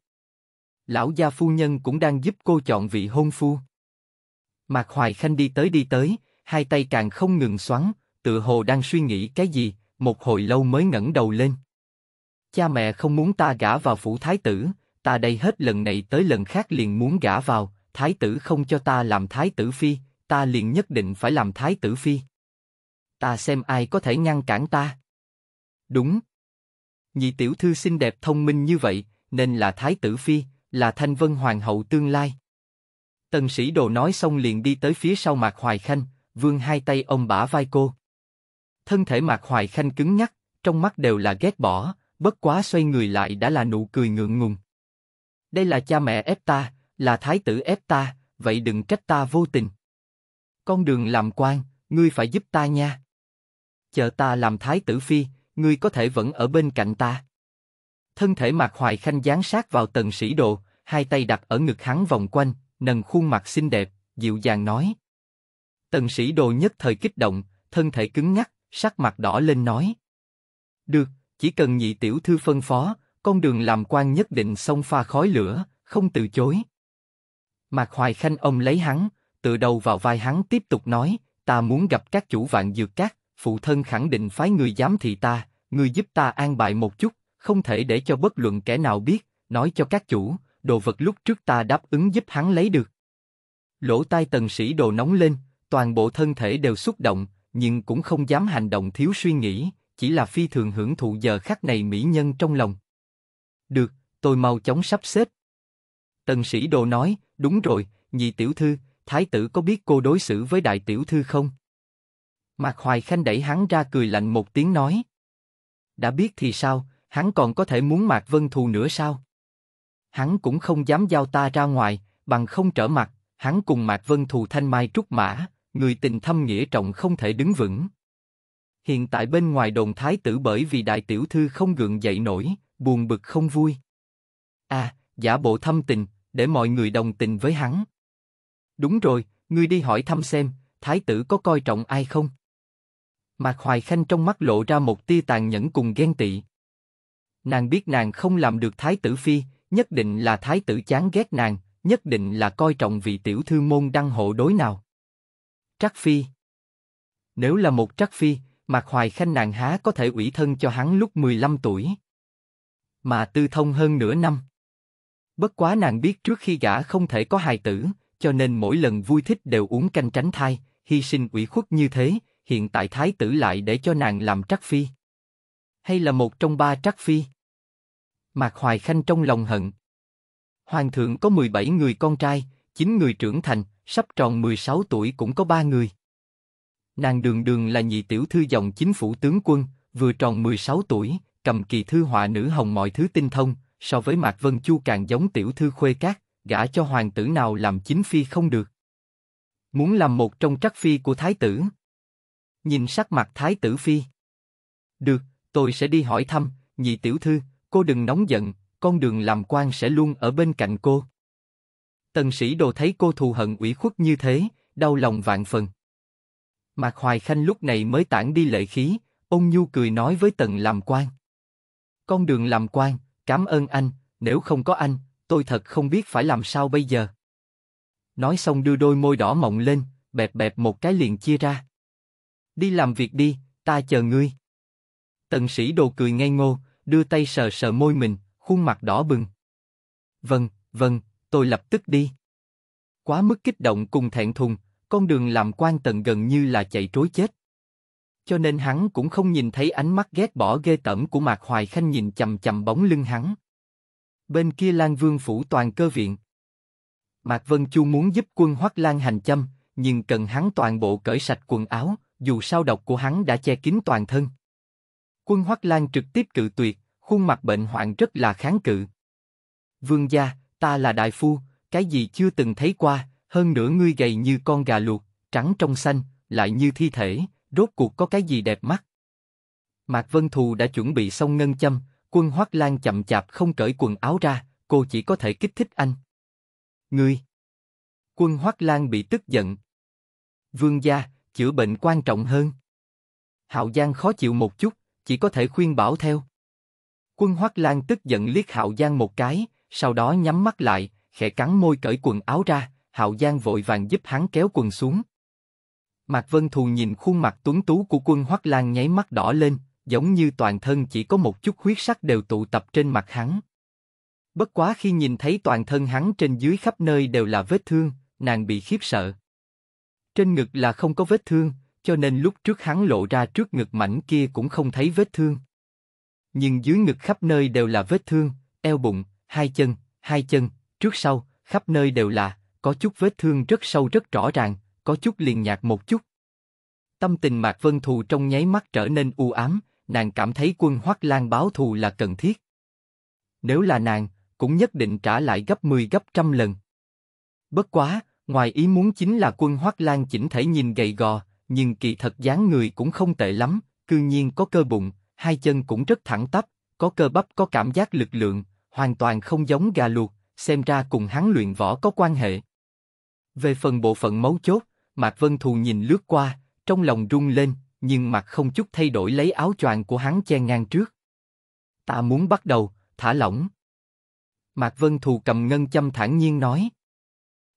Lão gia phu nhân cũng đang giúp cô chọn vị hôn phu. Mạc Hoài Khanh đi tới đi tới, hai tay càng không ngừng xoắn, tựa hồ đang suy nghĩ cái gì, một hồi lâu mới ngẩng đầu lên. Cha mẹ không muốn ta gả vào phủ thái tử, ta đây hết lần này tới lần khác liền muốn gả vào, thái tử không cho ta làm thái tử phi, ta liền nhất định phải làm thái tử phi. Ta xem ai có thể ngăn cản ta. Đúng. Nhị tiểu thư xinh đẹp thông minh như vậy, nên là thái tử phi, là thanh vân hoàng hậu tương lai. Tần sĩ đồ nói xong liền đi tới phía sau mạc hoài khanh, vương hai tay ông bả vai cô thân thể Mạc Hoài Khanh cứng nhắc, trong mắt đều là ghét bỏ, bất quá xoay người lại đã là nụ cười ngượng ngùng. Đây là cha mẹ ép ta, là thái tử ép ta, vậy đừng trách ta vô tình. Con đường làm quan, ngươi phải giúp ta nha. Chờ ta làm thái tử phi, ngươi có thể vẫn ở bên cạnh ta. Thân thể Mạc Hoài Khanh dán sát vào tần sĩ đồ, hai tay đặt ở ngực hắn vòng quanh, nâng khuôn mặt xinh đẹp, dịu dàng nói. Tần sĩ đồ nhất thời kích động, thân thể cứng ngắc, sắc mặt đỏ lên nói. Được, chỉ cần nhị tiểu thư phân phó, con đường làm quan nhất định xông pha khói lửa, không từ chối. Mạc Hoài Khanh ông lấy hắn, tựa đầu vào vai hắn tiếp tục nói, ta muốn gặp các chủ vạn dược các, phụ thân khẳng định phái người giám thị ta, người giúp ta an bài một chút, không thể để cho bất luận kẻ nào biết, nói cho các chủ, đồ vật lúc trước ta đáp ứng giúp hắn lấy được. Lỗ tai tần sĩ đồ nóng lên, toàn bộ thân thể đều xúc động, nhưng cũng không dám hành động thiếu suy nghĩ, chỉ là phi thường hưởng thụ giờ khắc này mỹ nhân trong lòng. Được, tôi mau chóng sắp xếp. Tần sĩ đồ nói, đúng rồi, nhị tiểu thư, thái tử có biết cô đối xử với đại tiểu thư không? Mạc Hoài Khanh đẩy hắn ra cười lạnh một tiếng nói. Đã biết thì sao, hắn còn có thể muốn Mạc Vân Thù nữa sao? Hắn cũng không dám giao ta ra ngoài, bằng không trở mặt, hắn cùng Mạc Vân Thù thanh mai trúc mã, người tình thâm nghĩa trọng không thể đứng vững. Hiện tại bên ngoài đồn thái tử bởi vì đại tiểu thư không gượng dậy nổi, buồn bực không vui. À, giả bộ thâm tình, để mọi người đồng tình với hắn. Đúng rồi, ngươi đi hỏi thăm xem, thái tử có coi trọng ai không? Mạc Hoài Khanh trong mắt lộ ra một tia tàn nhẫn cùng ghen tị. Nàng biết nàng không làm được thái tử phi, nhất định là thái tử chán ghét nàng, nhất định là coi trọng vị tiểu thư môn đăng hộ đối nào. Trắc Phi Nếu là một Trắc Phi, Mạc Hoài Khanh nàng há có thể ủy thân cho hắn lúc 15 tuổi. Mà tư thông hơn nửa năm. Bất quá nàng biết trước khi gã không thể có hài tử, cho nên mỗi lần vui thích đều uống canh tránh thai, hy sinh ủy khuất như thế, hiện tại thái tử lại để cho nàng làm trắc phi. Hay là một trong ba trắc phi? Mạc Hoài Khanh trong lòng hận. Hoàng thượng có 17 người con trai, 9 người trưởng thành, sắp tròn 16 tuổi cũng có ba người. Nàng đường đường là nhị tiểu thư dòng chính phủ tướng quân, vừa tròn 16 tuổi, cầm kỳ thư họa nữ hồng mọi thứ tinh thông, so với Mạc Vân Chu càng giống tiểu thư khuê cát, gả cho hoàng tử nào làm chính phi không được. Muốn làm một trong trắc phi của thái tử. Nhìn sắc mặt thái tử phi. Được, tôi sẽ đi hỏi thăm, nhị tiểu thư, cô đừng nóng giận, con đường làm quan sẽ luôn ở bên cạnh cô. Tần sĩ đồ thấy cô thù hận ủy khuất như thế, đau lòng vạn phần. Mạc Hoài Khanh lúc này mới tản đi lệ khí, ông Nhu cười nói với Tần làm quan. Con đường làm quan, cảm ơn anh, nếu không có anh, tôi thật không biết phải làm sao bây giờ. Nói xong đưa đôi môi đỏ mọng lên, bẹp bẹp một cái liền chia ra. Đi làm việc đi, ta chờ ngươi. Tần sĩ đồ cười ngây ngô, đưa tay sờ sờ môi mình, khuôn mặt đỏ bừng. Vâng, vâng, tôi lập tức đi. Quá mức kích động cùng thẹn thùng, con đường làm quan tần gần như là chạy trối chết. Cho nên hắn cũng không nhìn thấy ánh mắt ghét bỏ ghê tởm của Mạc Hoài Khanh nhìn chầm chầm bóng lưng hắn. Bên kia Lan Vương phủ toàn cơ viện. Mạc Vân Chu muốn giúp quân Hoắc Lan hành châm, nhưng cần hắn toàn bộ cởi sạch quần áo, dù sao độc của hắn đã che kín toàn thân. Quân Hoắc Lan trực tiếp cự tuyệt, khuôn mặt bệnh hoạn rất là kháng cự. Vương gia, ta là đại phu, cái gì chưa từng thấy qua, hơn nữa ngươi gầy như con gà luộc, trắng trong xanh, lại như thi thể, rốt cuộc có cái gì đẹp mắt. Mạc Vân Thù đã chuẩn bị xong ngân châm, quân Hoắc Lan chậm chạp không cởi quần áo ra, cô chỉ có thể kích thích anh. Ngươi! Quân Hoắc Lan bị tức giận. Vương gia, chữa bệnh quan trọng hơn. Hạo Giang khó chịu một chút, chỉ có thể khuyên bảo theo. Quân Hoắc Lan tức giận liếc Hạo Giang một cái, sau đó nhắm mắt lại, khẽ cắn môi cởi quần áo ra, Hạo Giang vội vàng giúp hắn kéo quần xuống. Mạc Vân Thù nhìn khuôn mặt tuấn tú của quân Hoắc Lan nháy mắt đỏ lên, giống như toàn thân chỉ có một chút huyết sắc đều tụ tập trên mặt hắn. Bất quá khi nhìn thấy toàn thân hắn trên dưới khắp nơi đều là vết thương, nàng bị khiếp sợ. Trên ngực là không có vết thương, cho nên lúc trước hắn lộ ra trước ngực mảnh kia cũng không thấy vết thương. Nhưng dưới ngực khắp nơi đều là vết thương, eo bụng, hai chân, hai chân, trước sau, khắp nơi đều là, có chút vết thương rất sâu rất rõ ràng, có chút liền nhạt một chút. Tâm tình Mạc Vân Thù trong nháy mắt trở nên u ám, nàng cảm thấy quân Hoắc Lan báo thù là cần thiết. Nếu là nàng, cũng nhất định trả lại gấp 10 gấp trăm lần. Bất quá, ngoài ý muốn chính là quân Hoắc Lan chỉnh thể nhìn gầy gò, nhưng kỳ thật dáng người cũng không tệ lắm, cư nhiên có cơ bụng, hai chân cũng rất thẳng tắp, có cơ bắp có cảm giác lực lượng, hoàn toàn không giống gà luộc, xem ra cùng hắn luyện võ có quan hệ. Về phần bộ phận mấu chốt, Mạc Vân Thù nhìn lướt qua, trong lòng rung lên, nhưng mặt không chút thay đổi lấy áo choàng của hắn che ngang trước. Ta muốn bắt đầu, thả lỏng. Mạc Vân Thù cầm ngân châm thản nhiên nói.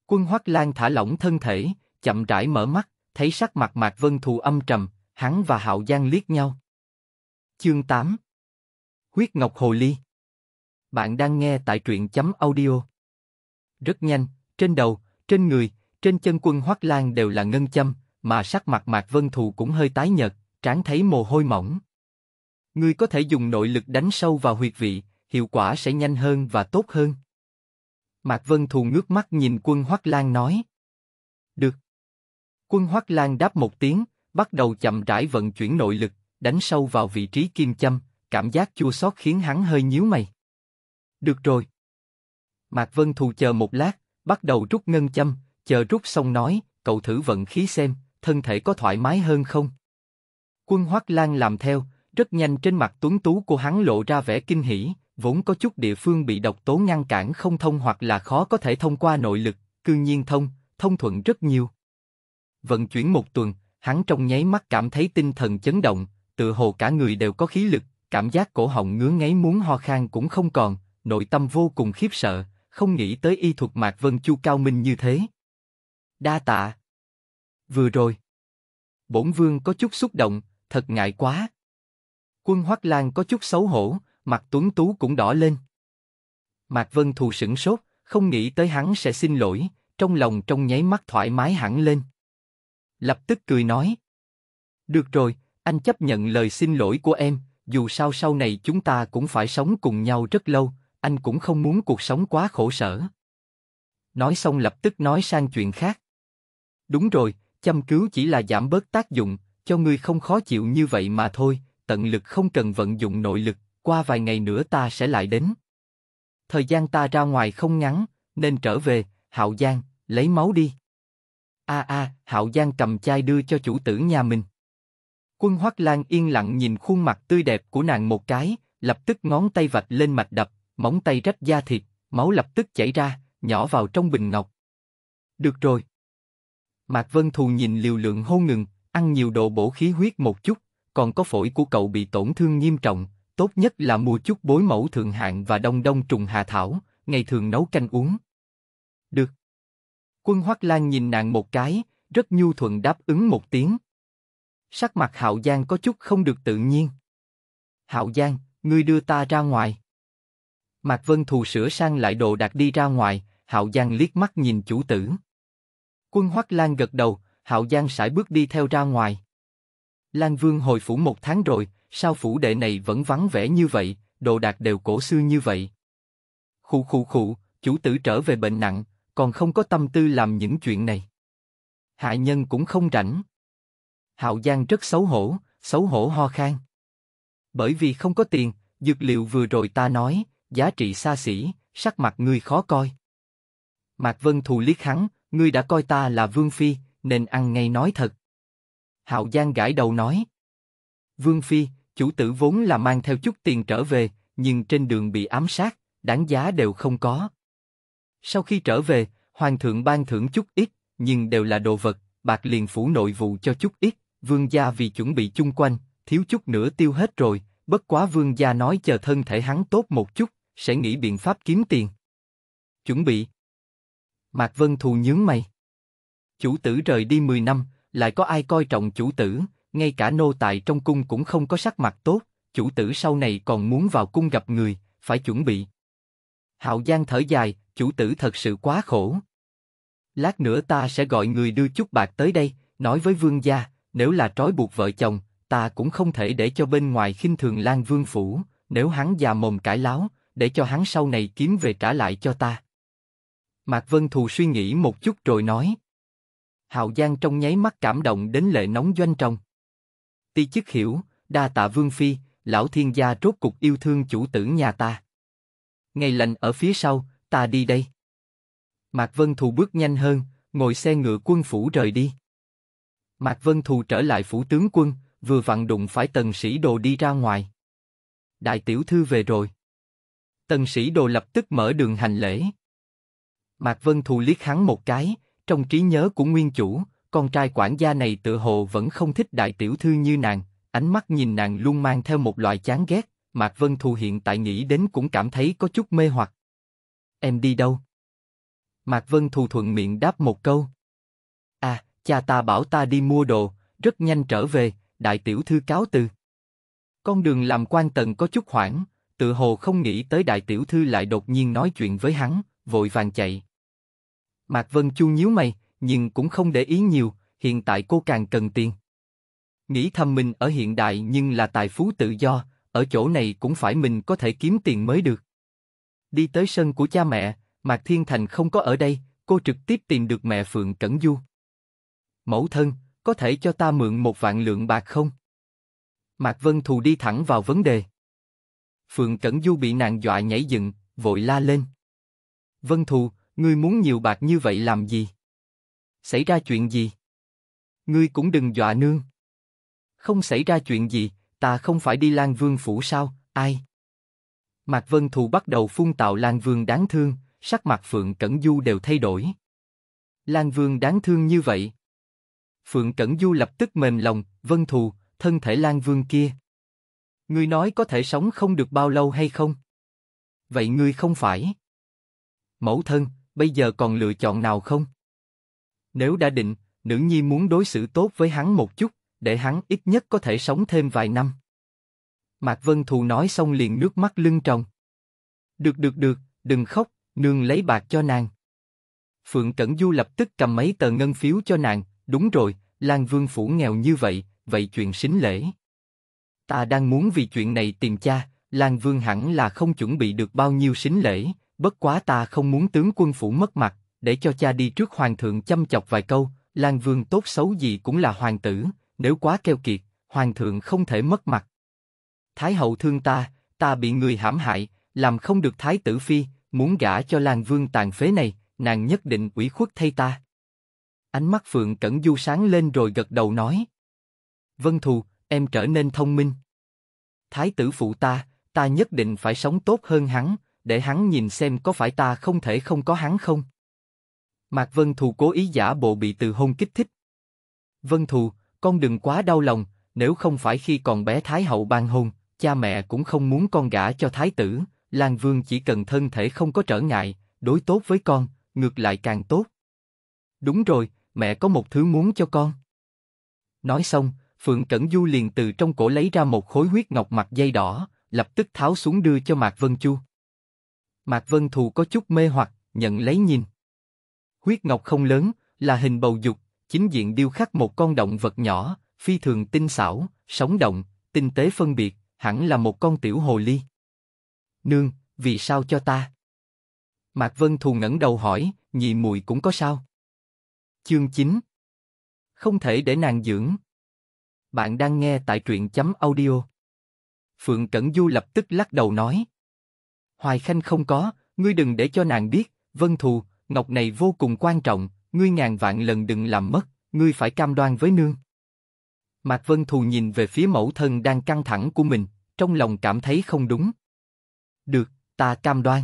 Quân Hoắc Lan thả lỏng thân thể, chậm rãi mở mắt, thấy sắc mặt Mạc Vân Thù âm trầm, hắn và Hạo Giang liếc nhau. Chương 8 Huyết Ngọc Hồ Ly bạn đang nghe tại truyện chấm audio. Rất nhanh, trên đầu, trên người, trên chân quân Hoắc Lan đều là ngân châm, mà sắc mặt Mạc Vân Thù cũng hơi tái nhợt, trán thấy mồ hôi mỏng. Ngươi có thể dùng nội lực đánh sâu vào huyệt vị, hiệu quả sẽ nhanh hơn và tốt hơn. Mạc Vân Thù ngước mắt nhìn quân Hoắc Lan nói. Được. Quân Hoắc Lan đáp một tiếng, bắt đầu chậm rãi vận chuyển nội lực, đánh sâu vào vị trí kim châm, cảm giác chua xót khiến hắn hơi nhíu mày. Được rồi. Mạc Vân Thù chờ một lát, bắt đầu rút ngân châm, chờ rút xong nói, cậu thử vận khí xem, thân thể có thoải mái hơn không? Quân Hoắc Lan làm theo, rất nhanh trên mặt tuấn tú của hắn lộ ra vẻ kinh hỉ, vốn có chút địa phương bị độc tố ngăn cản không thông hoặc là khó có thể thông qua nội lực, cương nhiên thông, thông thuận rất nhiều. Vận chuyển một tuần, hắn trong nháy mắt cảm thấy tinh thần chấn động, tự hồ cả người đều có khí lực, cảm giác cổ họng ngứa ngáy muốn ho khan cũng không còn, nội tâm vô cùng khiếp sợ, không nghĩ tới y thuật Mạc Vân Chu cao minh như thế. Đa tạ. Vừa rồi. Bổn vương có chút xúc động, thật ngại quá. Quân Hoắc Lan có chút xấu hổ, mặt tuấn tú cũng đỏ lên. Mạc Vân Thù sững sốt, không nghĩ tới hắn sẽ xin lỗi, trong lòng trong nháy mắt thoải mái hẳn lên. Lập tức cười nói. Được rồi, anh chấp nhận lời xin lỗi của em, dù sao sau này chúng ta cũng phải sống cùng nhau rất lâu, anh cũng không muốn cuộc sống quá khổ sở. Nói xong lập tức nói sang chuyện khác. Đúng rồi, chăm cứu chỉ là giảm bớt tác dụng, cho ngươi không khó chịu như vậy mà thôi, tận lực không cần vận dụng nội lực, qua vài ngày nữa ta sẽ lại đến. Thời gian ta ra ngoài không ngắn, nên trở về, Hạo Giang, lấy máu đi. A a, Hạo Giang cầm chai đưa cho chủ tử nhà mình. Quân Hoắc Lan yên lặng nhìn khuôn mặt tươi đẹp của nàng một cái, lập tức ngón tay vạch lên mạch đập, móng tay rách da thịt, máu lập tức chảy ra, nhỏ vào trong bình ngọc. Được rồi. Mạc Vân Thù nhìn liều lượng hô ngừng, ăn nhiều đồ bổ khí huyết một chút, còn có phổi của cậu bị tổn thương nghiêm trọng, tốt nhất là mua chút bối mẫu thượng hạng và đông đông trùng hạ thảo, ngày thường nấu canh uống. Được. Quân Hoắc Lan nhìn nàng một cái, rất nhu thuận đáp ứng một tiếng. Sắc mặt Hạo Giang có chút không được tự nhiên. Hạo Giang, ngươi đưa ta ra ngoài. Mạc Vân Thù sửa sang lại đồ đạc đi ra ngoài, Hạo Giang liếc mắt nhìn chủ tử. Quân Hoắc Lan gật đầu, Hạo Giang sải bước đi theo ra ngoài. Lan Vương hồi phủ một tháng rồi, sao phủ đệ này vẫn vắng vẻ như vậy, đồ đạc đều cổ xưa như vậy. Khụ khụ khụ, chủ tử trở về bệnh nặng, còn không có tâm tư làm những chuyện này. Hạ nhân cũng không rảnh. Hạo Giang rất xấu hổ, xấu hổ ho khan. Bởi vì không có tiền, dược liệu vừa rồi ta nói, giá trị xa xỉ, sắc mặt ngươi khó coi. Mạc Vân Thù liếc hắn, ngươi đã coi ta là Vương Phi, nên ăn ngay nói thật. Hạo Giang gãi đầu nói. Vương Phi, chủ tử vốn là mang theo chút tiền trở về, nhưng trên đường bị ám sát, đáng giá đều không có. Sau khi trở về, Hoàng thượng ban thưởng chút ít, nhưng đều là đồ vật, bạc liền phủ nội vụ cho chút ít, vương gia vì chuẩn bị chung quanh, thiếu chút nữa tiêu hết rồi, bất quá vương gia nói chờ thân thể hắn tốt một chút, sẽ nghĩ biện pháp kiếm tiền. Chuẩn bị. Mạc Vân Thù nhướng mày. Chủ tử rời đi 10 năm, lại có ai coi trọng chủ tử, ngay cả nô tài trong cung cũng không có sắc mặt tốt, chủ tử sau này còn muốn vào cung gặp người, phải chuẩn bị. Hạo Giang thở dài, chủ tử thật sự quá khổ. Lát nữa ta sẽ gọi người đưa chút bạc tới đây, nói với vương gia, nếu là trói buộc vợ chồng, ta cũng không thể để cho bên ngoài khinh thường Lan Vương phủ, nếu hắn già mồm cải láo, để cho hắn sau này kiếm về trả lại cho ta. Mạc Vân Thù suy nghĩ một chút rồi nói. Hạo Giang trong nháy mắt cảm động đến lệ nóng doanh trong. Ti chức hiểu, đa tạ Vương Phi, lão thiên gia rốt cục yêu thương chủ tử nhà ta. Ngày lành ở phía sau, ta đi đây. Mạc Vân Thù bước nhanh hơn, ngồi xe ngựa quân phủ rời đi. Mạc Vân Thù trở lại phủ tướng quân, vừa vặn đụng phải tần sĩ đồ đi ra ngoài. Đại tiểu thư về rồi. Tần sĩ đồ lập tức mở đường hành lễ. Mạc Vân Thù liếc hắn một cái, trong trí nhớ của nguyên chủ, con trai quản gia này tự hồ vẫn không thích đại tiểu thư như nàng, ánh mắt nhìn nàng luôn mang theo một loại chán ghét, Mạc Vân Thù hiện tại nghĩ đến cũng cảm thấy có chút mê hoặc. Em đi đâu? Mạc Vân Thù thuận miệng đáp một câu. À, cha ta bảo ta đi mua đồ, rất nhanh trở về, đại tiểu thư cáo từ. Con đường làm quan tần có chút hoảng, tự hồ không nghĩ tới đại tiểu thư lại đột nhiên nói chuyện với hắn, vội vàng chạy. Mạc Vân Chu nhíu mày, nhưng cũng không để ý nhiều, hiện tại cô càng cần tiền. Nghĩ thầm mình ở hiện đại nhưng là tài phú tự do, ở chỗ này cũng phải mình có thể kiếm tiền mới được. Đi tới sân của cha mẹ, Mạc Thiên Thành không có ở đây, cô trực tiếp tìm được mẹ Phượng Cẩn Du. Mẫu thân, có thể cho ta mượn một vạn lượng bạc không? Mạc Vân Thù đi thẳng vào vấn đề. Phượng Cẩn Du bị nàng dọa nhảy dựng, vội la lên. Vân Thù, ngươi muốn nhiều bạc như vậy làm gì? Xảy ra chuyện gì? Ngươi cũng đừng dọa nương. Không xảy ra chuyện gì, ta không phải đi Lan Vương phủ sao? Ai? Mạc Vân Thù bắt đầu phun tạo Lan Vương đáng thương, sắc mặt Phượng Cẩn Du đều thay đổi. Lan Vương đáng thương như vậy. Phượng Cẩn Du lập tức mềm lòng, Vân Thù, thân thể Lan Vương kia. Ngươi nói có thể sống không được bao lâu hay không? Vậy ngươi không phải. Mẫu thân, bây giờ còn lựa chọn nào không? Nếu đã định, nữ nhi muốn đối xử tốt với hắn một chút, để hắn ít nhất có thể sống thêm vài năm. Mạc Vân Thù nói xong liền nước mắt lưng tròng. Được được được, đừng khóc, nương lấy bạc cho nàng. Phượng Cẩn Du lập tức cầm mấy tờ ngân phiếu cho nàng, đúng rồi, Lan Vương Phủ nghèo như vậy, vậy chuyện xính lễ. Ta đang muốn vì chuyện này tìm cha, lang Vương hẳn là không chuẩn bị được bao nhiêu xính lễ, bất quá ta không muốn tướng quân phủ mất mặt, để cho cha đi trước hoàng thượng chăm chọc vài câu, lang Vương tốt xấu gì cũng là hoàng tử, nếu quá keo kiệt, hoàng thượng không thể mất mặt. Thái hậu thương ta, ta bị người hãm hại, làm không được thái tử phi, muốn gả cho lang Vương tàn phế này, nàng nhất định ủy khuất thay ta. Ánh mắt Phượng Cẩn Du sáng lên rồi gật đầu nói. Vân Thù, em trở nên thông minh. Thái tử phụ ta, ta nhất định phải sống tốt hơn hắn, để hắn nhìn xem có phải ta không thể không có hắn không. Mạc Vân Thù cố ý giả bộ bị từ hôn kích thích. Vân Thù, con đừng quá đau lòng, nếu không phải khi còn bé Thái hậu ban hôn, cha mẹ cũng không muốn con gả cho Thái tử, Lan Vương chỉ cần thân thể không có trở ngại, đối tốt với con, ngược lại càng tốt. Đúng rồi, mẹ có một thứ muốn cho con. Nói xong, Phượng Cẩn Du liền từ trong cổ lấy ra một khối huyết ngọc mặt dây đỏ, lập tức tháo xuống đưa cho Mạc Vân Chu. Mạc Vân Thù có chút mê hoặc, nhận lấy nhìn. Huyết ngọc không lớn, là hình bầu dục, chính diện điêu khắc một con động vật nhỏ, phi thường tinh xảo, sống động, tinh tế phân biệt, hẳn là một con tiểu hồ ly. Nương, vì sao cho ta? Mạc Vân Thù ngẩng đầu hỏi, nhị mùi cũng có sao? Chương 9 Không thể để nàng dưỡng, bạn đang nghe tại truyện chấm audio. Phượng Cẩn Du lập tức lắc đầu nói. Hoài Khanh không có, ngươi đừng để cho nàng biết, vân thù, ngọc này vô cùng quan trọng, ngươi ngàn vạn lần đừng làm mất, ngươi phải cam đoan với nương. Mạc Vân Thù nhìn về phía mẫu thân đang căng thẳng của mình, trong lòng cảm thấy không đúng. Được, ta cam đoan.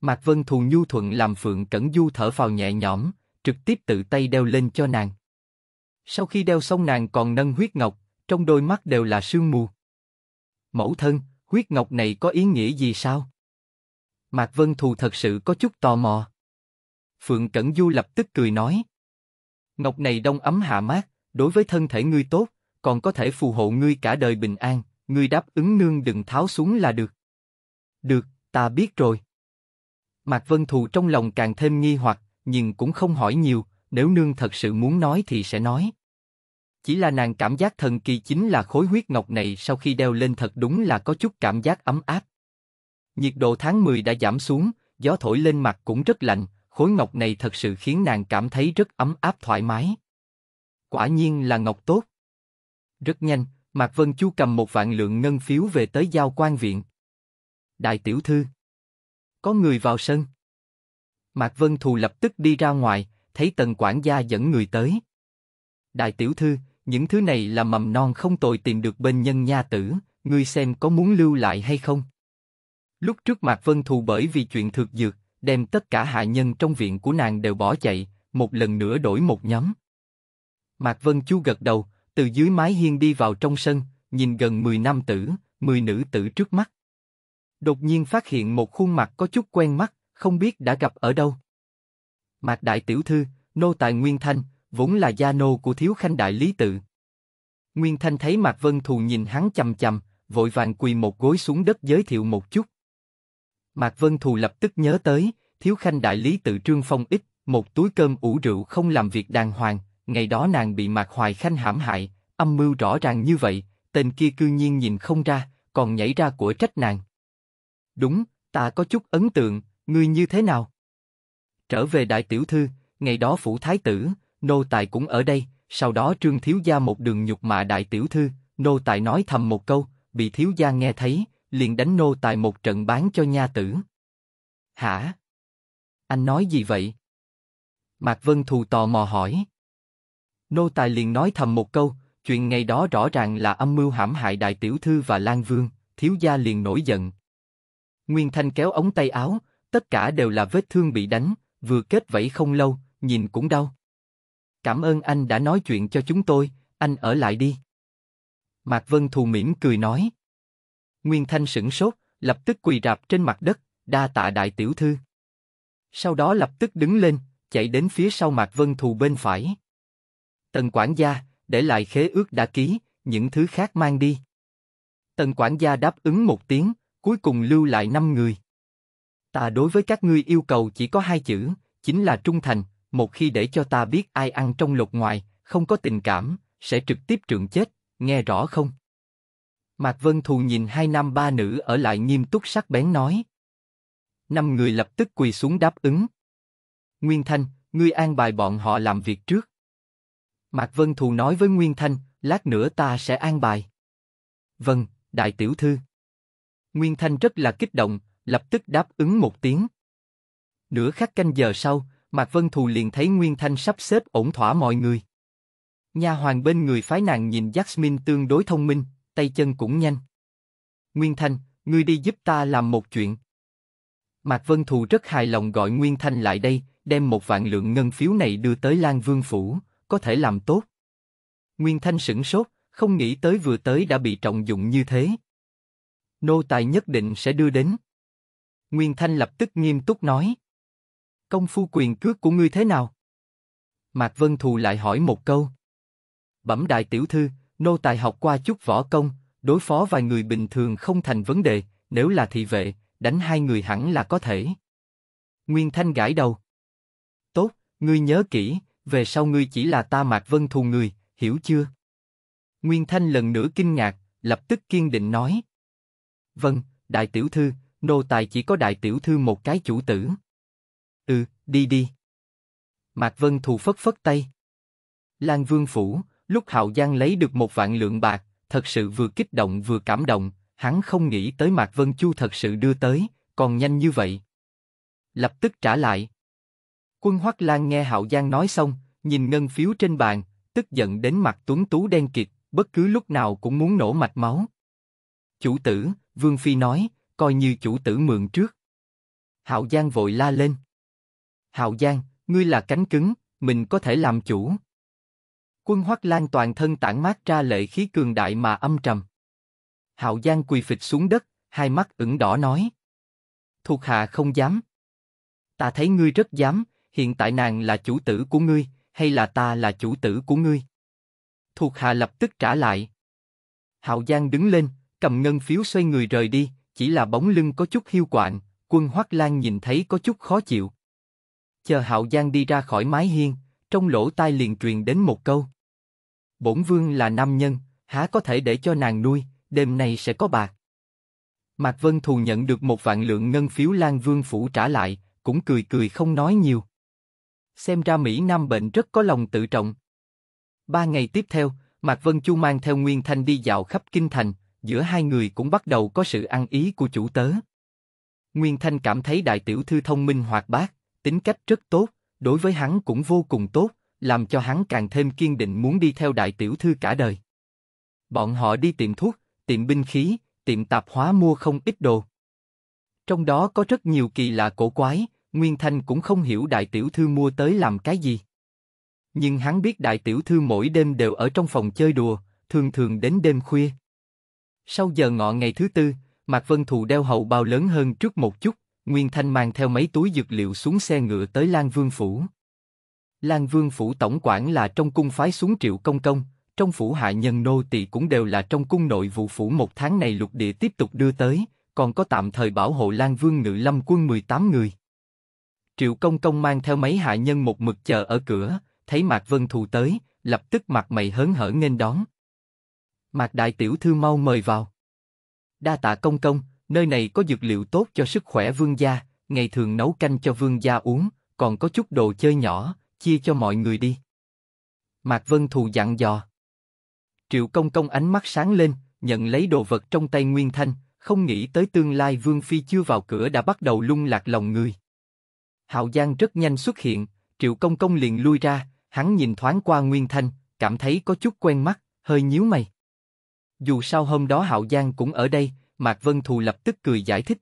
Mạc Vân Thù nhu thuận làm Phượng Cẩn Du thở vào nhẹ nhõm, trực tiếp tự tay đeo lên cho nàng. Sau khi đeo xong nàng còn nâng huyết ngọc, trong đôi mắt đều là sương mù. Mẫu thân, huyết ngọc này có ý nghĩa gì sao? Mạc Vân Thù thật sự có chút tò mò. Phượng Cẩn Du lập tức cười nói. Ngọc này đông ấm hạ mát, đối với thân thể ngươi tốt, còn có thể phù hộ ngươi cả đời bình an, ngươi đáp ứng nương đừng tháo xuống là được. Được, ta biết rồi. Mạc Vân Thù trong lòng càng thêm nghi hoặc, nhưng cũng không hỏi nhiều, nếu nương thật sự muốn nói thì sẽ nói. Chỉ là nàng cảm giác thần kỳ chính là khối huyết ngọc này sau khi đeo lên thật đúng là có chút cảm giác ấm áp. Nhiệt độ tháng 10 đã giảm xuống, gió thổi lên mặt cũng rất lạnh, khối ngọc này thật sự khiến nàng cảm thấy rất ấm áp thoải mái. Quả nhiên là ngọc tốt. Rất nhanh, Mạc Vân Chu cầm một vạn lượng ngân phiếu về tới giao quan viện. Đại tiểu thư. Có người vào sân. Mạc Vân Thù lập tức đi ra ngoài, thấy tần quản gia dẫn người tới đại tiểu thư, những thứ này là mầm non không tồi tìm được bên nhân nha tử, ngươi xem có muốn lưu lại hay không? Lúc trước Mạc Vân Thù bởi vì chuyện thực dược, đem tất cả hạ nhân trong viện của nàng đều bỏ chạy, một lần nữa đổi một nhóm. Mạc Vân Chu gật đầu, từ dưới mái hiên đi vào trong sân, nhìn gần 10 nam tử, 10 nữ tử trước mắt. Đột nhiên phát hiện một khuôn mặt có chút quen mắt, không biết đã gặp ở đâu. Mạc Đại Tiểu Thư, Nô Tài Nguyên Thanh, vốn là gia nô của thiếu khanh đại lý tự. Nguyên Thanh thấy Mạc Vân Thù nhìn hắn chầm chầm, vội vàng quỳ một gối xuống đất giới thiệu một chút. Mạc Vân Thù lập tức nhớ tới, thiếu khanh đại lý tự trương phong ít, một túi cơm ủ rượu không làm việc đàng hoàng, ngày đó nàng bị Mạc Hoài Khanh hãm hại, âm mưu rõ ràng như vậy, tên kia cư nhiên nhìn không ra, còn nhảy ra của trách nàng. Đúng, ta có chút ấn tượng, ngươi như thế nào? Trở về đại tiểu thư, ngày đó phủ thái tử, nô tài cũng ở đây, sau đó trương thiếu gia một đường nhục mạ đại tiểu thư, nô tài nói thầm một câu, bị thiếu gia nghe thấy, liền đánh nô tài một trận bán cho nha tử. Hả? Anh nói gì vậy? Mạc Vân Thù tò mò hỏi. Nô tài liền nói thầm một câu, chuyện ngày đó rõ ràng là âm mưu hãm hại đại tiểu thư và Lan Vương, thiếu gia liền nổi giận. Nguyên Thanh kéo ống tay áo, tất cả đều là vết thương bị đánh, vừa kết vẫy không lâu, nhìn cũng đau. Cảm ơn anh đã nói chuyện cho chúng tôi, anh ở lại đi. Mạc Vân Thù mỉm cười nói. Nguyên Thanh sững sốt, lập tức quỳ rạp trên mặt đất, đa tạ đại tiểu thư. Sau đó lập tức đứng lên, chạy đến phía sau Mạc Vân Thù bên phải. Tần quản gia, để lại khế ước đã ký, những thứ khác mang đi. Tần quản gia đáp ứng một tiếng, cuối cùng lưu lại năm người. Ta đối với các ngươi yêu cầu chỉ có hai chữ, chính là trung thành, một khi để cho ta biết ai ăn trong lục ngoài, không có tình cảm, sẽ trực tiếp trượng chết, nghe rõ không? Mạc Vân Thù nhìn hai nam ba nữ ở lại nghiêm túc sắc bén nói. Năm người lập tức quỳ xuống đáp ứng. Nguyên Thanh, ngươi an bài bọn họ làm việc trước. Mạc Vân Thù nói với Nguyên Thanh, lát nữa ta sẽ an bài. Vâng, đại tiểu thư. Nguyên Thanh rất là kích động, lập tức đáp ứng một tiếng. Nửa khắc canh giờ sau, Mạc Vân Thù liền thấy Nguyên Thanh sắp xếp ổn thỏa mọi người. Nhà hoàng bên người phái nàng nhìn Jasmine tương đối thông minh, tay chân cũng nhanh. Nguyên Thanh, ngươi đi giúp ta làm một chuyện. Mạc Vân Thù rất hài lòng gọi Nguyên Thanh lại đây, đem một vạn lượng ngân phiếu này đưa tới Lan Vương Phủ, có thể làm tốt. Nguyên Thanh sửng sốt, không nghĩ tới vừa tới đã bị trọng dụng như thế. Nô tài nhất định sẽ đưa đến. Nguyên Thanh lập tức nghiêm túc nói công phu quyền cước của ngươi thế nào? Mạc Vân Thù lại hỏi một câu. Bẩm đại tiểu thư, nô tài học qua chút võ công, đối phó vài người bình thường không thành vấn đề, nếu là thị vệ, đánh hai người hẳn là có thể. Nguyên Thanh gãi đầu. Tốt, ngươi nhớ kỹ, về sau ngươi chỉ là ta Mạc Vân Thù người, hiểu chưa? Nguyên Thanh lần nữa kinh ngạc, lập tức kiên định nói. Vâng, đại tiểu thư, nô tài chỉ có đại tiểu thư một cái chủ tử. Ừ, đi đi. Mạc Vân Thù phất phất tay. Lan Vương Phủ, lúc Hạo Giang lấy được một vạn lượng bạc, thật sự vừa kích động vừa cảm động, hắn không nghĩ tới Mạc Vân Chu thật sự đưa tới, còn nhanh như vậy. Lập tức trả lại. Quân Hoắc Lan nghe Hạo Giang nói xong, nhìn ngân phiếu trên bàn, tức giận đến mặt tuấn tú đen kịt, bất cứ lúc nào cũng muốn nổ mạch máu. Chủ tử, Vương Phi nói, coi như chủ tử mượn trước. Hạo Giang vội la lên. Hạo Giang, ngươi là cánh cứng, mình có thể làm chủ. Quân Hoắc Lan toàn thân tản mát ra lệ khí cường đại mà âm trầm. Hạo Giang quỳ phịch xuống đất, hai mắt ửng đỏ nói. Thuộc hạ không dám. Ta thấy ngươi rất dám, hiện tại nàng là chủ tử của ngươi, hay là ta là chủ tử của ngươi? Thuộc hạ lập tức trả lại. Hạo Giang đứng lên, cầm ngân phiếu xoay người rời đi, chỉ là bóng lưng có chút hiu quạnh, quân Hoắc Lan nhìn thấy có chút khó chịu, chờ Hạo Giang đi ra khỏi mái hiên, trong lỗ tai liền truyền đến một câu. Bổn vương là nam nhân, há có thể để cho nàng nuôi, đêm nay sẽ có bạc. Mạc Vân Thù nhận được một vạn lượng ngân phiếu Lan Vương Phủ trả lại, cũng cười cười không nói nhiều. Xem ra Mỹ Nam bệnh rất có lòng tự trọng. Ba ngày tiếp theo, Mạc Vân Chu mang theo Nguyên Thanh đi dạo khắp Kinh Thành, giữa hai người cũng bắt đầu có sự ăn ý của chủ tớ. Nguyên Thanh cảm thấy đại tiểu thư thông minh hoạt bát, tính cách rất tốt, đối với hắn cũng vô cùng tốt, làm cho hắn càng thêm kiên định muốn đi theo đại tiểu thư cả đời. Bọn họ đi tiệm thuốc, tiệm binh khí, tiệm tạp hóa mua không ít đồ. Trong đó có rất nhiều kỳ lạ cổ quái, Nguyên Thanh cũng không hiểu đại tiểu thư mua tới làm cái gì. Nhưng hắn biết đại tiểu thư mỗi đêm đều ở trong phòng chơi đùa, thường thường đến đêm khuya. Sau giờ ngọ ngày thứ tư, Mạc Vân Thù đeo hậu bao lớn hơn trước một chút, Nguyên Thanh mang theo mấy túi dược liệu xuống xe ngựa tới Lan Vương Phủ. Lan Vương Phủ tổng quản là trong cung phái xuống triệu công công, trong phủ hạ nhân nô tỳ cũng đều là trong cung nội vụ phủ một tháng này lục địa tiếp tục đưa tới, còn có tạm thời bảo hộ Lan Vương ngự lâm quân 18 người. Triệu công công mang theo mấy hạ nhân một mực chờ ở cửa, thấy Mạc Vân Thù tới, lập tức mặt mày hớn hở nghênh đón. Mạc đại tiểu thư mau mời vào. Đa tạ công công, nơi này có dược liệu tốt cho sức khỏe vương gia, ngày thường nấu canh cho vương gia uống, còn có chút đồ chơi nhỏ, chia cho mọi người đi. Mạc Vân Thù dặn dò. Triệu Công Công ánh mắt sáng lên, nhận lấy đồ vật trong tay Nguyên Thanh, không nghĩ tới tương lai Vương Phi chưa vào cửa đã bắt đầu lung lạc lòng người. Hạo Giang rất nhanh xuất hiện, Triệu Công Công liền lui ra, hắn nhìn thoáng qua Nguyên Thanh, cảm thấy có chút quen mắt, hơi nhíu mày. Dù sao hôm đó Hạo Giang cũng ở đây, Mạc Vân Thù lập tức cười giải thích.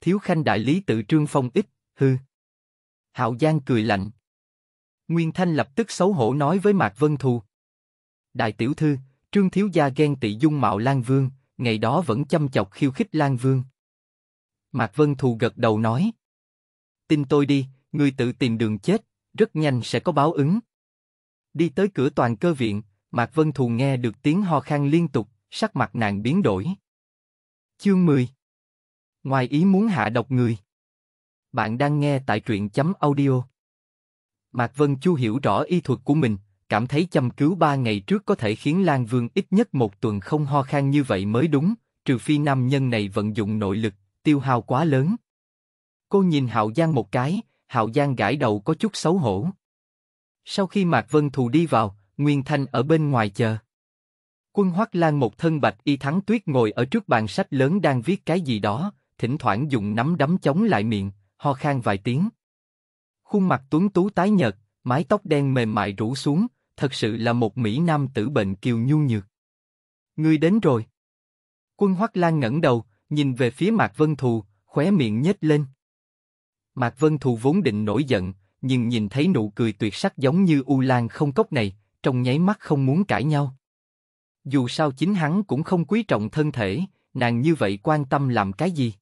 Thiếu khanh đại lý tự trương phong ít, hư. Hạo Giang cười lạnh. Nguyên Thanh lập tức xấu hổ nói với Mạc Vân Thù. Đại tiểu thư, trương thiếu gia ghen tị dung mạo Lan Vương, ngày đó vẫn chăm chọc khiêu khích Lan Vương. Mạc Vân Thù gật đầu nói. Tin tôi đi, người tự tìm đường chết, rất nhanh sẽ có báo ứng. Đi tới cửa toàn cơ viện, Mạc Vân Thù nghe được tiếng ho khan liên tục, sắc mặt nàng biến đổi. Chương 10 Ngoài ý muốn hạ độc người Bạn đang nghe tại truyện chấm audio Mạc Vân Chu hiểu rõ y thuật của mình, cảm thấy chăm cứu ba ngày trước có thể khiến Lan Vương ít nhất một tuần không ho khan như vậy mới đúng, trừ phi nam nhân này vận dụng nội lực, tiêu hao quá lớn. Cô nhìn Hạo Giang một cái, Hạo Giang gãi đầu có chút xấu hổ. Sau khi Mạc Vân Thù đi vào, Nguyên Thanh ở bên ngoài chờ. Quân Hoắc Lan một thân bạch y thắng tuyết ngồi ở trước bàn sách lớn đang viết cái gì đó, thỉnh thoảng dùng nắm đấm chống lại miệng, ho khan vài tiếng. Khuôn mặt tuấn tú tái nhợt, mái tóc đen mềm mại rủ xuống, thật sự là một mỹ nam tử bệnh kiều nhu nhược. người đến rồi. Quân Hoắc Lan ngẩng đầu, nhìn về phía Mạc Vân Thù, khóe miệng nhếch lên. Mạc Vân Thù vốn định nổi giận, nhưng nhìn thấy nụ cười tuyệt sắc giống như u lan không cốc này, trong nháy mắt không muốn cãi nhau dù sao chính hắn cũng không quý trọng thân thể, nàng như vậy quan tâm làm cái gì?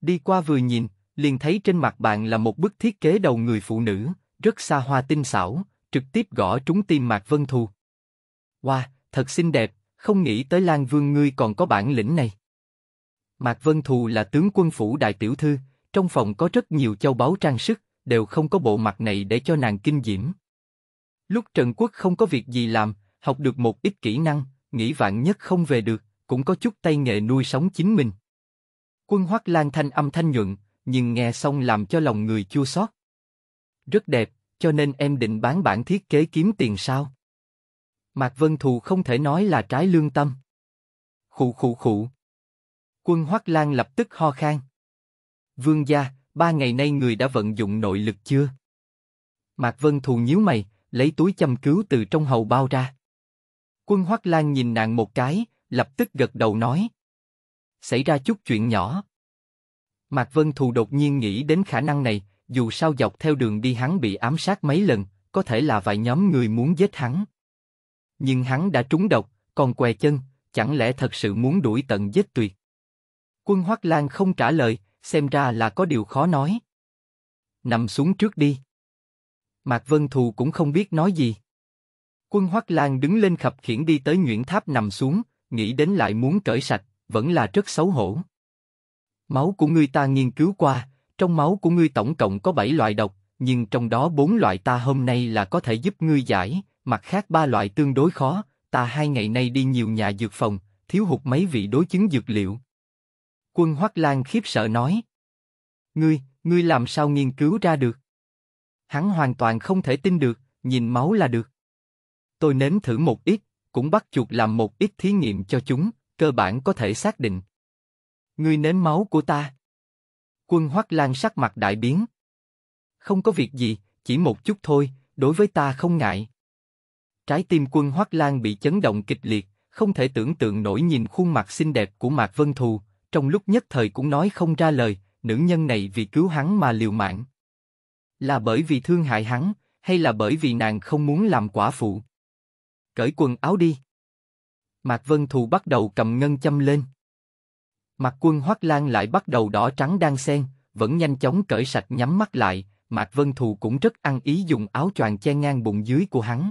Đi qua vừa nhìn, liền thấy trên mặt bạn là một bức thiết kế đầu người phụ nữ, rất xa hoa tinh xảo, trực tiếp gõ trúng tim Mạc Vân Thù. Wow, thật xinh đẹp, không nghĩ tới Lan Vương ngươi còn có bản lĩnh này. Mạc Vân Thù là tướng quân phủ đại tiểu thư, trong phòng có rất nhiều châu báu trang sức, đều không có bộ mặt này để cho nàng kinh diễm. Lúc Trần Quốc không có việc gì làm, học được một ít kỹ năng, nghĩ vạn nhất không về được, cũng có chút tay nghề nuôi sống chính mình. Quân Hoắc Lan thanh âm thanh nhuận, nhưng nghe xong làm cho lòng người chua xót. Rất đẹp, cho nên em định bán bản thiết kế kiếm tiền sao? Mạc Vân Thù không thể nói là trái lương tâm. Khụ khụ khụ. Quân Hoắc Lan lập tức ho khan. Vương gia, ba ngày nay người đã vận dụng nội lực chưa? Mạc Vân Thù nhíu mày, lấy túi châm cứu từ trong hầu bao ra. Quân Hoắc Lan nhìn nàng một cái, lập tức gật đầu nói. Xảy ra chút chuyện nhỏ. Mạc Vân Thù đột nhiên nghĩ đến khả năng này, dù sao dọc theo đường đi hắn bị ám sát mấy lần, có thể là vài nhóm người muốn giết hắn. Nhưng hắn đã trúng độc, còn què chân, chẳng lẽ thật sự muốn đuổi tận giết tuyệt? Quân Hoắc Lan không trả lời, xem ra là có điều khó nói. Nằm xuống trước đi. Mạc Vân Thù cũng không biết nói gì. Quân Hoắc Lan đứng lên khập khiển đi tới nhuyễn tháp nằm xuống, nghĩ đến lại muốn cởi sạch, vẫn là rất xấu hổ. Máu của ngươi ta nghiên cứu qua, trong máu của ngươi tổng cộng có 7 loại độc, nhưng trong đó bốn loại ta hôm nay là có thể giúp ngươi giải, mặt khác ba loại tương đối khó, ta hai ngày nay đi nhiều nhà dược phòng, thiếu hụt mấy vị đối chứng dược liệu. Quân Hoắc Lan khiếp sợ nói. Ngươi, ngươi làm sao nghiên cứu ra được? Hắn hoàn toàn không thể tin được, nhìn máu là được tôi nếm thử một ít, cũng bắt chuột làm một ít thí nghiệm cho chúng, cơ bản có thể xác định. Ngươi nếm máu của ta. Quân Hoắc Lan sắc mặt đại biến. Không có việc gì, chỉ một chút thôi, đối với ta không ngại. Trái tim quân Hoắc Lan bị chấn động kịch liệt, không thể tưởng tượng nổi nhìn khuôn mặt xinh đẹp của Mạc Vân Thù, trong lúc nhất thời cũng nói không ra lời, nữ nhân này vì cứu hắn mà liều mạng. Là bởi vì thương hại hắn, hay là bởi vì nàng không muốn làm quả phụ? Cởi quần áo đi. Mạc Vân Thù bắt đầu cầm ngân châm lên. Mạc Quân Hoắc Lan lại bắt đầu đỏ trắng đang xen, vẫn nhanh chóng cởi sạch nhắm mắt lại, Mạc Vân Thù cũng rất ăn ý dùng áo choàng che ngang bụng dưới của hắn.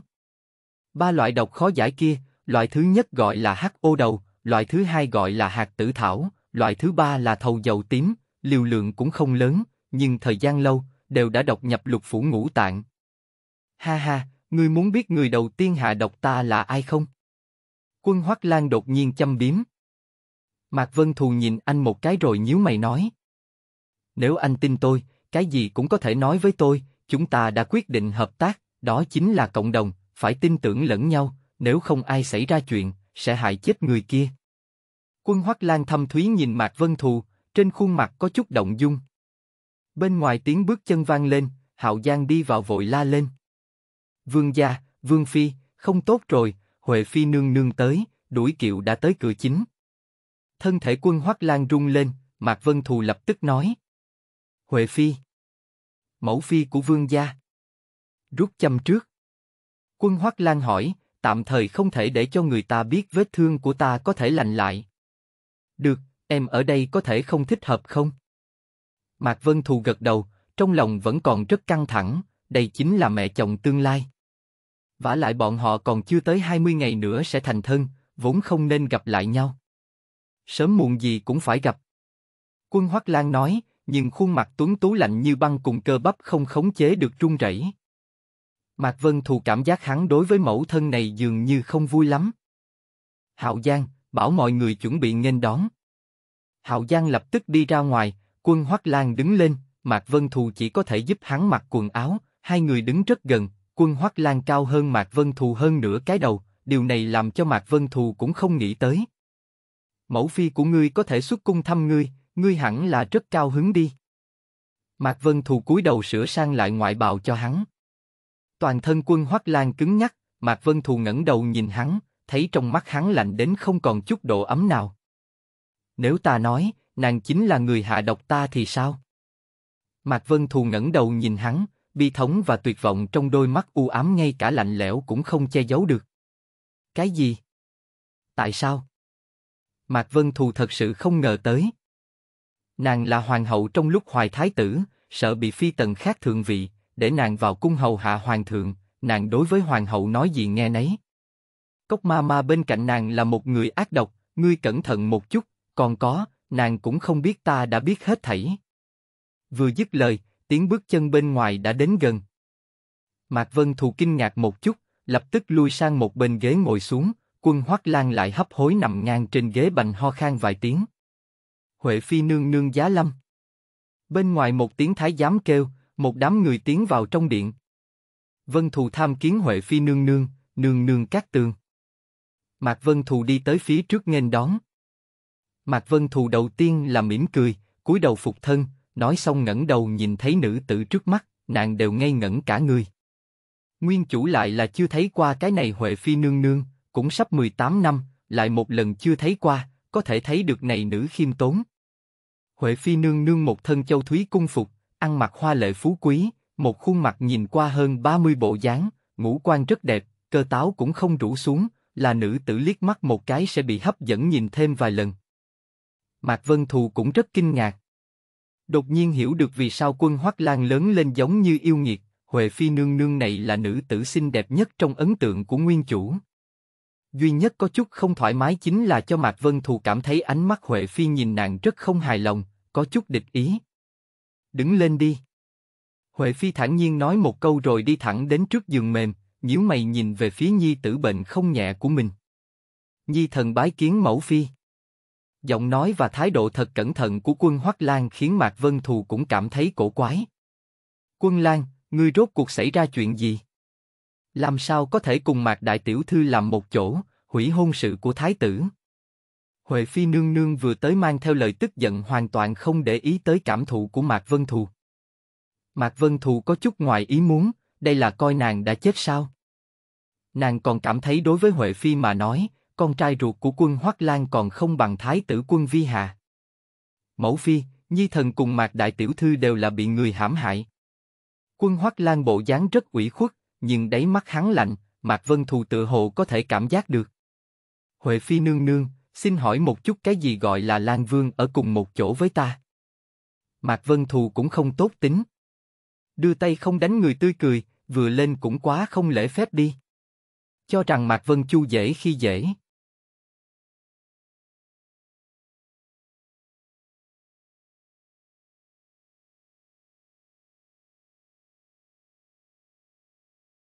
Ba loại độc khó giải kia, loại thứ nhất gọi là hắc ô đầu, loại thứ hai gọi là hạt tử thảo, loại thứ ba là thầu dầu tím, liều lượng cũng không lớn, nhưng thời gian lâu, đều đã độc nhập lục phủ ngũ tạng. Ha ha, Ngươi muốn biết người đầu tiên hạ độc ta là ai không? Quân Hoắc Lan đột nhiên châm biếm. Mạc Vân Thù nhìn anh một cái rồi nhíu mày nói. Nếu anh tin tôi, cái gì cũng có thể nói với tôi, chúng ta đã quyết định hợp tác, đó chính là cộng đồng, phải tin tưởng lẫn nhau, nếu không ai xảy ra chuyện, sẽ hại chết người kia. Quân Hoắc Lan thâm thúy nhìn Mạc Vân Thù, trên khuôn mặt có chút động dung. Bên ngoài tiếng bước chân vang lên, Hạo Giang đi vào vội la lên. Vương gia, Vương phi, không tốt rồi, Huệ phi nương nương tới, đuổi kiệu đã tới cửa chính. Thân thể quân Hoắc Lan rung lên, Mạc Vân Thù lập tức nói. Huệ phi, mẫu phi của Vương gia. Rút châm trước. Quân Hoắc Lan hỏi, tạm thời không thể để cho người ta biết vết thương của ta có thể lành lại. Được, em ở đây có thể không thích hợp không? Mạc Vân Thù gật đầu, trong lòng vẫn còn rất căng thẳng, đây chính là mẹ chồng tương lai. Vả lại bọn họ còn chưa tới 20 ngày nữa sẽ thành thân, vốn không nên gặp lại nhau. Sớm muộn gì cũng phải gặp. Quân Hoắc Lan nói, nhưng khuôn mặt tuấn tú lạnh như băng cùng cơ bắp không khống chế được run rẩy. Mạc Vân thù cảm giác hắn đối với mẫu thân này dường như không vui lắm. Hạo Giang, bảo mọi người chuẩn bị nghênh đón. Hạo Giang lập tức đi ra ngoài, quân Hoắc Lan đứng lên, Mạc Vân Thù chỉ có thể giúp hắn mặc quần áo, Hai người đứng rất gần, quân Hoắc Lan cao hơn Mạc Vân Thù hơn nửa cái đầu, điều này làm cho Mạc Vân Thù cũng không nghĩ tới. Mẫu phi của ngươi có thể xuất cung thăm ngươi, ngươi hẳn là rất cao hứng đi. Mạc Vân Thù cúi đầu sửa sang lại ngoại bào cho hắn. Toàn thân quân Hoắc Lan cứng nhắc, Mạc Vân Thù ngẩng đầu nhìn hắn, thấy trong mắt hắn lạnh đến không còn chút độ ấm nào. Nếu ta nói, nàng chính là người hạ độc ta thì sao? Mạc Vân Thù ngẩng đầu nhìn hắn, bi thống và tuyệt vọng trong đôi mắt u ám ngay cả lạnh lẽo cũng không che giấu được. Cái gì? Tại sao? Mạc Vân Thù thật sự không ngờ tới. Nàng là hoàng hậu trong lúc hoài thái tử, sợ bị phi tần khác thượng vị, để nàng vào cung hầu hạ hoàng thượng, nàng đối với hoàng hậu nói gì nghe nấy. Cốc ma ma bên cạnh nàng là một người ác độc, ngươi cẩn thận một chút, còn có, nàng cũng không biết ta đã biết hết thảy. Vừa dứt lời, tiếng bước chân bên ngoài đã đến gần. Mạc Vân Thù kinh ngạc một chút, lập tức lui sang một bên ghế ngồi xuống, quân hoắc lan lại hấp hối nằm ngang trên ghế bành ho khan vài tiếng. Huệ Phi nương nương giá lâm. Bên ngoài một tiếng thái giám kêu, một đám người tiến vào trong điện. Vân Thù tham kiến Huệ Phi nương nương, nương nương cát tường. Mạc Vân Thù đi tới phía trước nghênh đón. Mạc Vân Thù đầu tiên là mỉm cười, cúi đầu phục thân, nói xong ngẩng đầu nhìn thấy nữ tử trước mắt, nàng đều ngây ngẩn cả người. Nguyên chủ lại là chưa thấy qua cái này Huệ Phi nương nương, cũng sắp 18 năm, lại một lần chưa thấy qua, có thể thấy được này nữ khiêm tốn. Huệ Phi nương nương một thân châu thúy cung phục, ăn mặc hoa lệ phú quý, một khuôn mặt nhìn qua hơn 30 bộ dáng, ngũ quan rất đẹp, cơ táo cũng không rủ xuống, là nữ tử liếc mắt một cái sẽ bị hấp dẫn nhìn thêm vài lần. Mạc Vân Thù cũng rất kinh ngạc, Đột nhiên hiểu được vì sao quân Hoắc lang lớn lên giống như yêu nghiệt, Huệ Phi nương nương này là nữ tử xinh đẹp nhất trong ấn tượng của nguyên chủ. Duy nhất có chút không thoải mái chính là cho Mạc Vân Thù cảm thấy ánh mắt Huệ Phi nhìn nàng rất không hài lòng, có chút địch ý. Đứng lên đi. Huệ Phi thản nhiên nói một câu rồi đi thẳng đến trước giường mềm, nhíu mày nhìn về phía nhi tử bệnh không nhẹ của mình. Nhi thần bái kiến mẫu phi. Giọng nói và thái độ thật cẩn thận của quân Hoắc Lan khiến Mạc Vân Thù cũng cảm thấy cổ quái. Quân Lan, ngươi rốt cuộc xảy ra chuyện gì? Làm sao có thể cùng Mạc Đại Tiểu Thư làm một chỗ, hủy hôn sự của Thái tử? Huệ Phi nương nương vừa tới mang theo lời tức giận hoàn toàn không để ý tới cảm thụ của Mạc Vân Thù. Mạc Vân Thù có chút ngoài ý muốn, đây là coi nàng đã chết sao? Nàng còn cảm thấy đối với Huệ Phi mà nói, con trai ruột của quân Hoắc Lan còn không bằng thái tử quân Vi hà Mẫu phi, nhi thần cùng mạc đại tiểu thư đều là bị người hãm hại. Quân Hoắc Lan bộ dáng rất ủy khuất, nhưng đáy mắt hắn lạnh, Mạc Vân Thù tự hồ có thể cảm giác được. Huệ phi nương nương, xin hỏi một chút cái gì gọi là Lan Vương ở cùng một chỗ với ta? Mạc Vân Thù cũng không tốt tính. Đưa tay không đánh người tươi cười, vừa lên cũng quá không lễ phép đi. Cho rằng Mạc Vân Chu dễ khi dễ.